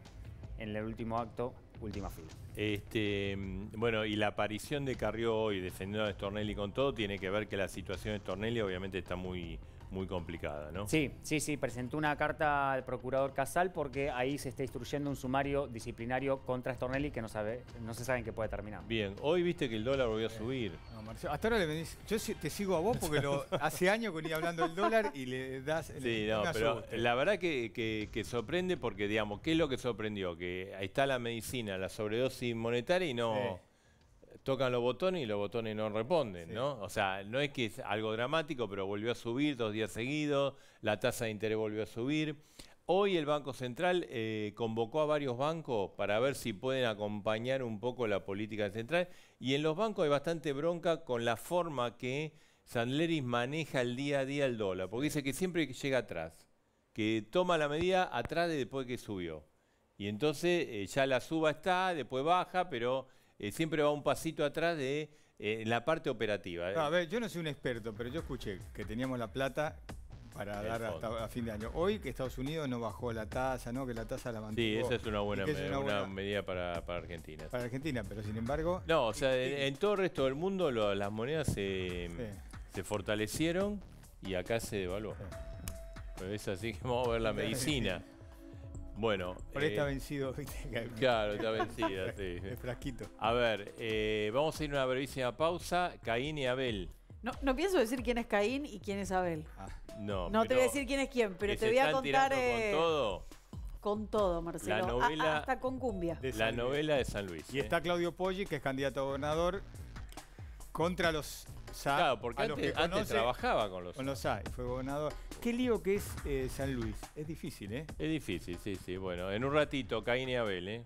en el último acto, última fila. Este, mm, bueno, y la aparición de Carrió hoy defendiendo a Stornelli con todo tiene que ver que la situación de Stornelli obviamente está muy muy complicada, ¿no? Sí, sí, sí, presentó una carta al procurador Casal porque ahí se está instruyendo un sumario disciplinario contra Stornelli que no sabe, no se sabe en qué puede terminar. Bien, hoy viste que el dólar volvió a eh, subir. No, Marcio, hasta ahora le venís, yo te sigo a vos porque (laughs) hace años que venía hablando del dólar y le das... Sí, no, pero la verdad que, sorprende porque, digamos, ¿qué es lo que sorprendió? Que ahí está la medicina, la sobredosis monetaria y no tocan los botones y los botones no responden, ¿no? O sea, no es que es algo dramático, pero volvió a subir dos días seguidos, la tasa de interés volvió a subir. Hoy el Banco Central eh, convocó a varios bancos para ver si pueden acompañar un poco la política central y en los bancos hay bastante bronca con la forma que Sandleris maneja el día a día el dólar, porque dice que siempre llega atrás, que toma la medida atrás de después que subió. Y entonces eh, ya la suba está, después baja, pero eh, siempre va un pasito atrás de eh, la parte operativa. Eh. a ver, yo no soy un experto, pero yo escuché que teníamos la plata para dar hasta a fin de año. Hoy que Estados Unidos no bajó la tasa, ¿no? Que la tasa la mantuvo. Sí, esa es una buena, medida para, Argentina. Para Argentina, pero sin embargo... No, o sea, en, todo el resto del mundo las monedas se, fortalecieron y acá se devaluó. Pero es así que vamos a ver la medicina. (laughs) Bueno. Por ahí está eh, vencido, Claro, está (laughs) vencida, sí. El frasquito. A ver, eh, vamos a ir a una brevísima pausa. Caín y Abel. No, no pienso decir quién es Caín y quién es Abel. Ah. no. No te voy a decir quién es quién, pero te voy a contar. con eh, todo? Con todo, Marcelo. La novela. Ah, ah, hasta con cumbia. La novela de San Luis. Y está Claudio Poggi, que es candidato a gobernador, contra los claro, porque antes, trabajaba con los Con los Sa, fue gobernador. Qué lío que es eh, San Luis. Es difícil, ¿eh? Es difícil, sí, sí. Bueno, en un ratito, Caín y Abel, ¿eh?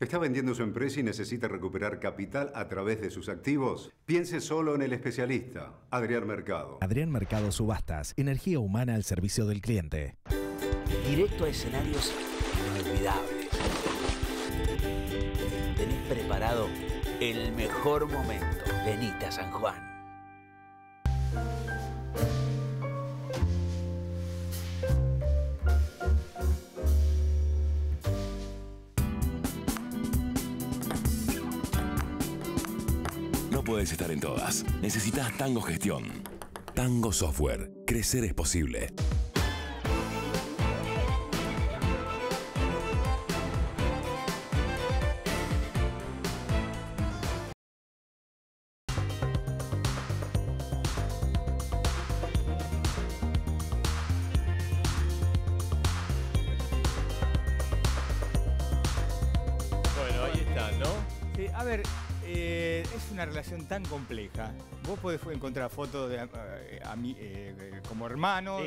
¿Está vendiendo su empresa y necesita recuperar capital a través de sus activos? Piense solo en el especialista, Adrián Mercado. Adrián Mercado Subastas, energía humana al servicio del cliente. Directo a escenarios inolvidables el mejor momento. Benita San Juan. No puedes estar en todas. Necesitas Tango Gestión. Tango Software. Crecer es posible. compleja. Vos podés encontrar fotos de eh, a, eh, como hermanos,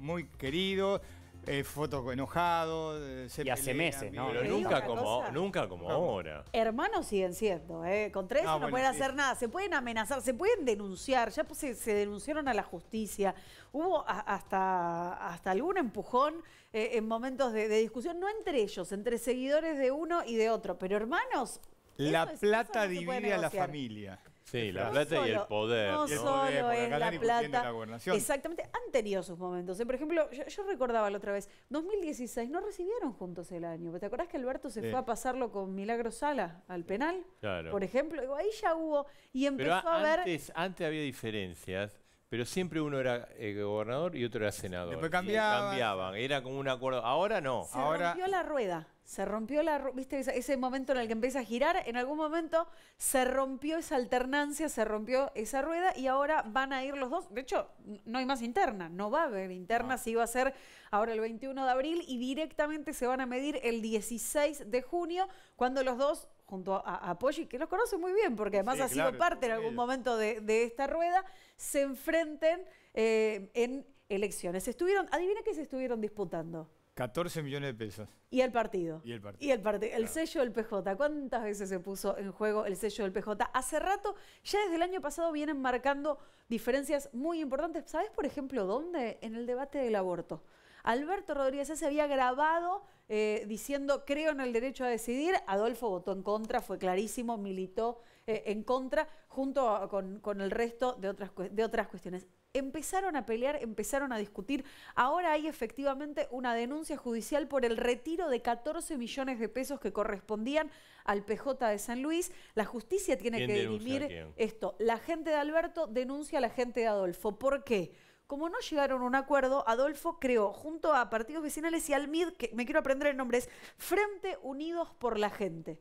muy queridos, eh, fotos enojados. Eh, y hace meses, ¿no? nunca como, nunca como ahora. Hermanos siguen siendo, Contra eso no, pueden hacer nada. Se pueden amenazar, se pueden denunciar. Ya pues se, denunciaron a la justicia. Hubo hasta, hasta algún empujón en momentos de discusión, no entre ellos, entre seguidores de uno y de otro. Pero hermanos, la plata divide a la familia. Sí, la plata y el poder. No, solo es la plata. Exactamente, han tenido sus momentos. ¿eh? Por ejemplo, yo, recordaba la otra vez, 2016 no recibieron juntos el año. ¿Te acordás que Alberto se fue a pasarlo con Milagro Sala al penal? Claro. Por ejemplo, ahí ya hubo y empezó a, a ver... Antes, antes había diferencias pero siempre uno era eh, gobernador y otro era senador. Después cambiaban, era como un acuerdo. Ahora no. Se rompió la rueda, se rompió la viste ese momento en el que empieza a girar, en algún momento se rompió esa alternancia, se rompió esa rueda y ahora van a ir los dos. De hecho, no hay más interna, no va a haber interna, si va a ser ahora el 21 de abril y directamente se van a medir el 16 de junio, cuando los dos junto a, que los conoce muy bien, porque además ha sido parte en algún momento de, esta rueda, se enfrenten eh, en elecciones. Estuvieron, adivina qué se estuvieron disputando. 14 millones de pesos. Y el partido. Y el partido. Y el, partido. el sello del PJ. ¿Cuántas veces se puso en juego el sello del PJ? Hace rato, ya desde el año pasado, vienen marcando diferencias muy importantes. ¿Sabes, por ejemplo, dónde? En el debate del aborto. Alberto Rodríguez se había grabado eh, diciendo creo en el derecho a decidir. Adolfo votó en contra, fue clarísimo, militó eh, en contra junto con, el resto de otras, de otras cuestiones. Empezaron a pelear, empezaron a discutir. Ahora hay efectivamente una denuncia judicial por el retiro de 14 millones de pesos que correspondían al PJ de San Luis. La justicia tiene que dirimir esto. La gente de Alberto denuncia a la gente de Adolfo. ¿Por qué? Como no llegaron a un acuerdo, Adolfo creó, junto a partidos vecinales y al MID, que me quiero aprender el nombre, es Frente Unidos por la Gente.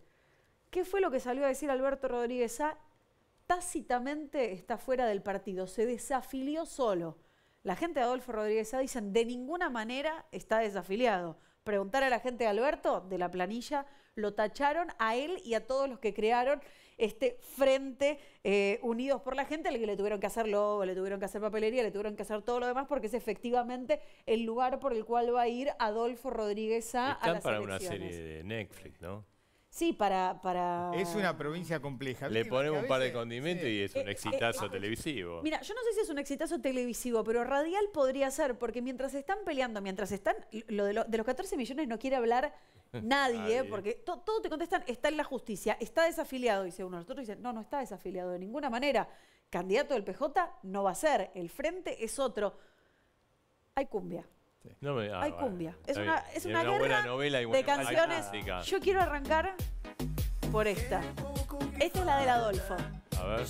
¿Qué fue lo que salió a decir Alberto Rodríguez A? Tácitamente está fuera del partido, se desafilió solo. La gente de Adolfo Rodríguez A dicen, de ninguna manera está desafiliado. Preguntar a la gente de Alberto, de la planilla, lo tacharon a él y a todos los que crearon este frente eh, Unidos por la Gente, al que le tuvieron que hacer lobo, le tuvieron que hacer papelería, le tuvieron que hacer todo lo demás, porque es efectivamente el lugar por el cual va a ir Adolfo Rodríguez a, Están para una serie de Netflix, ¿no? Sí, para, para... Es una provincia compleja. Le ponemos un par de condimentos y es un eh, eh, exitazo eh, televisivo. Mira, yo no sé si es un exitazo televisivo, pero radial podría ser, porque mientras están peleando, mientras están... Lo de, los 14 millones no quiere hablar (laughs) nadie, porque todos todo te contestan, está en la justicia, está desafiliado, dice uno. Nosotros dicen, no, no está desafiliado de ninguna manera. Candidato del PJ no va a ser, el frente es otro. Hay cumbia. Este. No me, hay ah, cumbia. Es una, es una, guerra novela de canciones. Yo quiero arrancar por esta. Esta es la del Adolfo. A ver.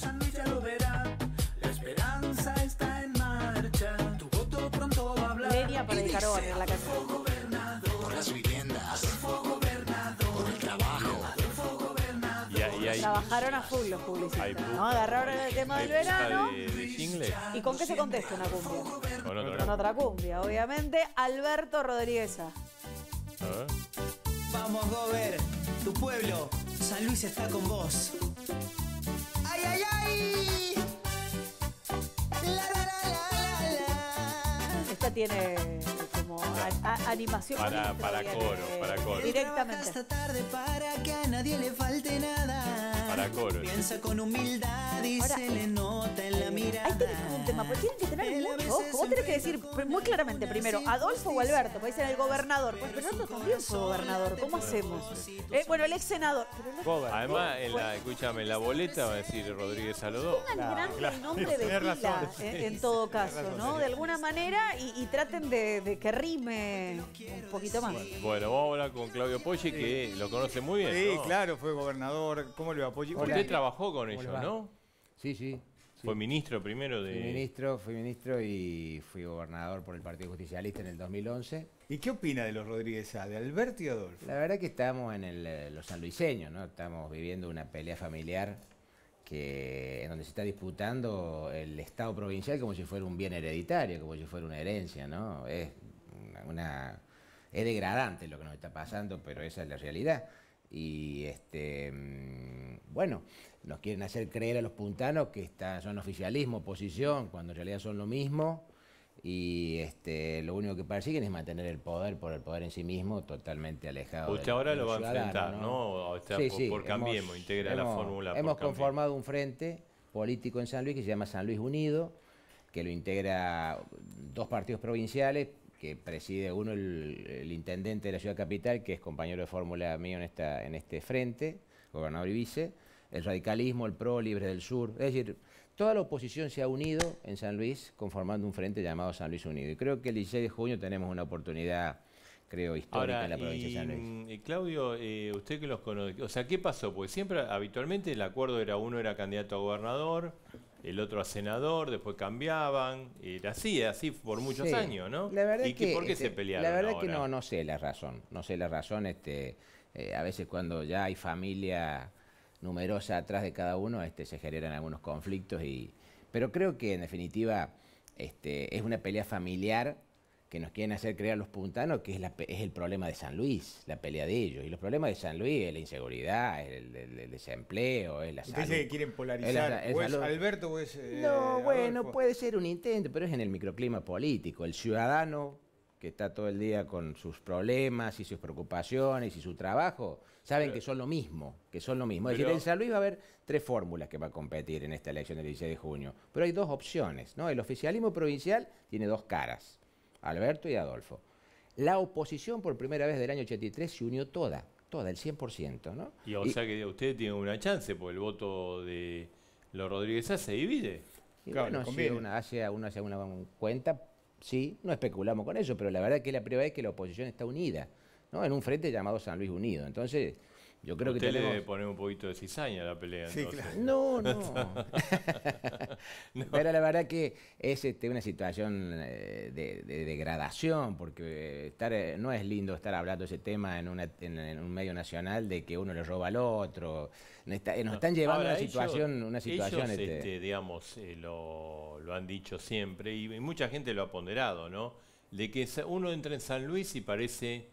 La esperanza está en marcha. Tu voto pronto va a hablar. Lenia para el agarraron a full los publicistas, Agarraron el tema del verano. ¿Y con qué se contesta una cumbia? Con otra, cumbia, obviamente. Alberto Rodríguez. A ver. Vamos, tu pueblo, San Luis está con vos. ¡Ay, ay, ay! La, la, la, Esta tiene como animación. Para, para coro, para coro. Directamente. Esta tarde para que a nadie le falte nada para coro. Piensa con humildad y se eh, le nota en la mirada. Ahí tenés un tema, pues tienen que tener mucho ojo. Vos tenés que decir muy claramente primero, Adolfo o Alberto, puede ser el gobernador. Pues nosotros también fue gobernador, ¿cómo hacemos? Eh, bueno, el ex senador. Además, escúchame, en la boleta va a decir Rodríguez Saludó. Pongan el nombre de pila, eh, en, todo caso, ¿no? De alguna manera y, traten de, que rime un poquito más. Bueno, vamos a hablar con Claudio Poggi, que lo conoce muy bien. Sí, claro, fue gobernador. ¿Cómo le va a Usted trabajó con ellos, ¿no? Sí, sí. Fue ministro primero de... Fui ministro, fui ministro y fui gobernador por el Partido Justicialista en el 2011. ¿Y qué opina de los Rodríguez A, de Alberto y Adolfo? La verdad que estamos en el, eh, los sanluiseños, ¿no? Estamos viviendo una pelea familiar que, en donde se está disputando el Estado provincial como si fuera un bien hereditario, como si fuera una herencia, ¿no? Es una es degradante lo que nos está pasando, pero esa es la realidad. Y este, mm, bueno, nos quieren hacer creer a los puntanos que está, son oficialismo, oposición, cuando en realidad son lo mismo. Y este, lo único que persiguen es mantener el poder por el poder en sí mismo, totalmente alejado. Usted pues ahora lo va a enfrentar, ¿no? sí, sí, integra la fórmula. Hemos conformado un frente político en San Luis que se llama San Luis Unido, que lo integra dos partidos provinciales, que preside uno, el, intendente de la ciudad capital, que es compañero de fórmula mío en, esta, en este frente, gobernador y vice, el radicalismo, el PRO, libre del Sur, es decir, toda la oposición se ha unido en San Luis conformando un frente llamado San Luis Unido. Y creo que el 16 de junio tenemos una oportunidad creo, histórica en la provincia de San Luis. Claudio, eh, usted que los conoce, o sea, ¿qué pasó? Porque siempre, habitualmente, el acuerdo era uno era candidato a gobernador, el otro a senador, después cambiaban, era así, así por muchos años, ¿no? La verdad ¿Y que, por qué este, se pelearon? La verdad que no, no sé la razón, no sé la razón, este, eh, a veces cuando ya hay familia numerosa atrás de cada uno, este, se generan algunos conflictos y, pero creo que en definitiva este, es una pelea familiar que nos quieren hacer crear los puntanos, que es, es el problema de San Luis, la pelea de ellos. Y los problemas de San Luis es la inseguridad, el, desempleo, es la Dice quieren polarizar. Alberto o es... Eh, no, bueno, puede ser un intento, pero es en el microclima político. El ciudadano que está todo el día con sus problemas y sus preocupaciones y su trabajo, saben que son lo mismo, que son lo mismo. Es decir, en San Luis va a haber tres fórmulas que va a competir en esta elección del 16 de junio, pero hay dos opciones, ¿no? El oficialismo provincial tiene dos caras Alberto y Adolfo. La oposición por primera vez del año 83 se unió toda, toda, el 100%, ¿no? Y o sea que usted tiene una chance, porque el voto de los Rodríguez se divide. bueno, si uno hace, una cuenta, sí, no especulamos con eso, pero la verdad que la prueba es que la oposición está unida, ¿no? En un frente llamado San Luis Unido. Entonces, yo creo que le poner un poquito de cizaña a la pelea. Sí, claro. (laughs) No, no. Pero la verdad que es este, una situación eh, de, degradación, porque eh, estar, eh, no es lindo estar hablando ese tema en, en, un medio nacional de que uno le roba al otro. Nos, están llevando a una situación... Una situación ellos, este este, digamos, lo, han dicho siempre y, mucha gente lo ha ponderado, ¿no? De que uno entra en San Luis y parece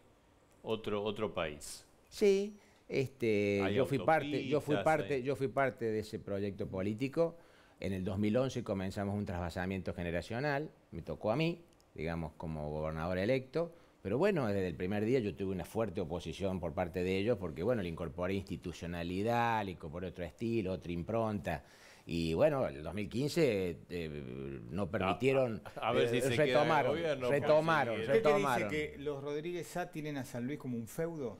otro, otro país. Sí, este, yo fui parte, yo fui parte, yo fui parte de ese proyecto político. En el 2011 comenzamos un trasvasamiento generacional, me tocó a mí, digamos, como gobernador electo. Pero bueno, desde el primer día yo tuve una fuerte oposición por parte de ellos porque, bueno, le incorporé institucionalidad, le incorporé otro estilo, otra impronta. Y bueno, en el 2015 eh, no ah, permitieron ah, a, ver eh, si se retomaron, gobierno, retomaron, retomaron. ¿Usted dice que los Rodríguez Sá tienen a San Luis como un feudo?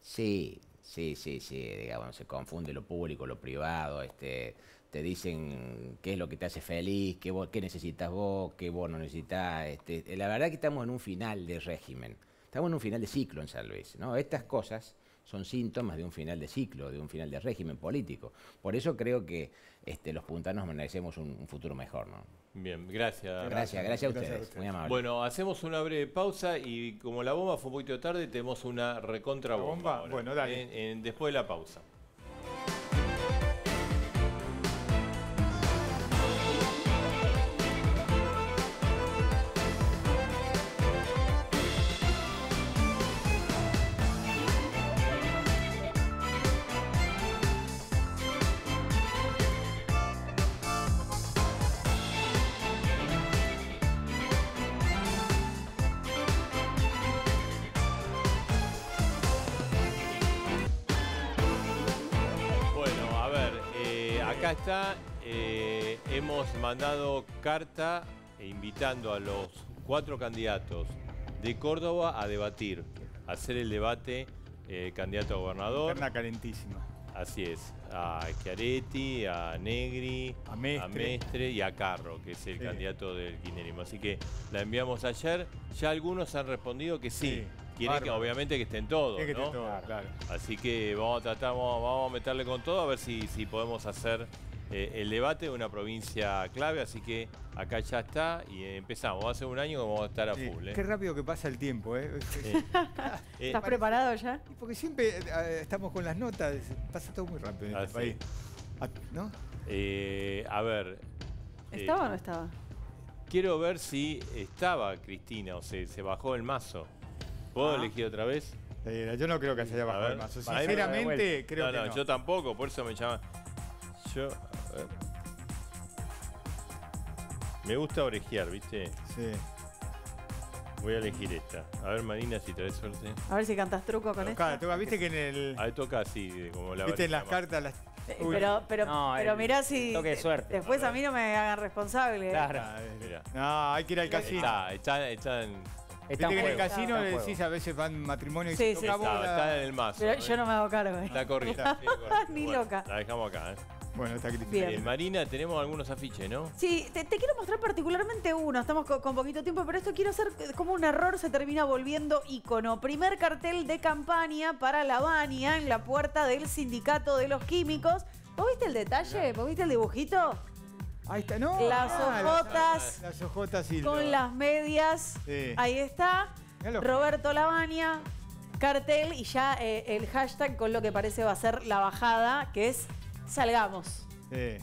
Sí, Sí, sí, sí, digamos, se confunde lo público, lo privado, este, te dicen qué es lo que te hace feliz, qué, qué necesitas vos, qué vos no necesitas. Este, eh, la verdad que estamos en un final de régimen, estamos en un final de ciclo en San Luis, ¿no? Estas cosas son síntomas de un final de ciclo, de un final de régimen político. Por eso creo que este, los puntanos merecemos un, futuro mejor. ¿no? Bien, gracias. Gracias, gracias a ustedes. Muy amable. Bueno, hacemos una breve pausa y como la bomba fue un poquito tarde, tenemos una recontra bomba. bueno, dale. en, después de la pausa. mandado carta e invitando a los cuatro candidatos de Córdoba a debatir, a hacer el debate eh, candidato a gobernador. Una calentísima. Así es, a Chiaretti, a Negri, a Mestre. y a Carro, que es el candidato del kirchnerismo. Así que la enviamos ayer, ya algunos han respondido que sí, quieren que obviamente que estén todos, Así que vamos a a meterle con todo a ver si, si podemos hacer eh, el debate de una provincia clave, así que acá ya está y empezamos. Va a ser un año que vamos a estar a full. ¿eh? Qué rápido que pasa el tiempo. ¿eh? (laughs) eh ¿Estás preparado ya? Porque siempre estamos con las notas, pasa todo muy rápido en este país. Ah, ¿No? a ver. ¿Estaba o no estaba? Quiero ver si estaba Cristina o se, se bajó el mazo. ¿Puedo ah. elegir otra vez? Yo no creo que se haya bajado el mazo. Sinceramente, creo no, no, no. Yo tampoco, por eso me llama. Yo, me gusta orejear, ¿viste? Sí. Voy a elegir esta. A ver, Marina, si traes suerte. A ver si cantas truco con esta. viste que en el. Ahí toca así, como la. Viste en las cartas, eh, Pero, pero, pero mirá si. Toque suerte. Después a mí no me hagan responsable. Claro. Ah, eh, mirá. No, hay que ir al casino. Está, está, en. en el casino le decís a veces van matrimonio y sí, se sí, está, está en el mazo. Pero yo ¿eh? no me hago cargo. ¿eh? Está corrida. (laughs) Ni loca. La dejamos acá, ¿eh? Bueno, está Cristina. Bien. Marina, tenemos algunos afiches, ¿no? Sí, te, quiero mostrar particularmente uno. Estamos con, poquito tiempo, pero esto quiero hacer como un error, se termina volviendo icono. Primer cartel de campaña para la en la puerta del sindicato de los químicos. ¿Vos viste el detalle? ¿Vos viste el dibujito? Ahí está, no. Las ah, Las, ojotas y Con las medias. Ahí está. Roberto Lavania, cartel y ya eh, el hashtag con lo que parece va a ser la bajada, que es salgamos. Eh,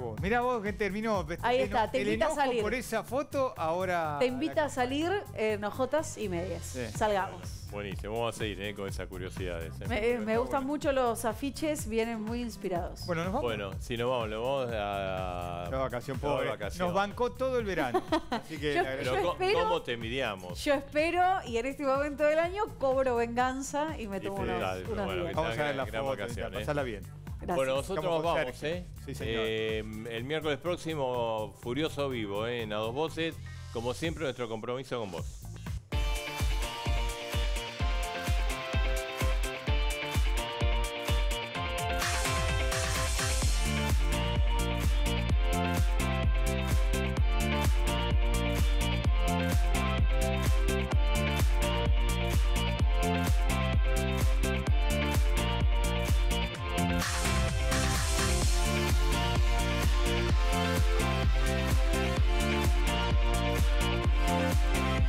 vos, mira vos que terminó. Este, Ahí está, te invita a salir. por esa foto, ahora... Te invita a, salir en ojotas y medias. Salgamos. buenísimo, vamos a seguir eh, con esas curiosidades. Eh. Me, eh, gustan mucho los afiches, vienen muy inspirados. Bueno, nos vamos. Bueno, si nos vamos, nos vamos a... La vacación pobre. La vacación. Nos bancó todo el verano. (laughs) Así que yo, ¿cómo te envidiamos? Yo espero, y en este momento del año, cobro venganza y me tomo unos, unos bueno, Vamos a ver la foto, pasarla bien. Bueno, nosotros vamos, ¿eh? ¿eh? El miércoles próximo, Furioso Vivo, ¿eh? En A Dos Voces. Como siempre, nuestro compromiso con vos.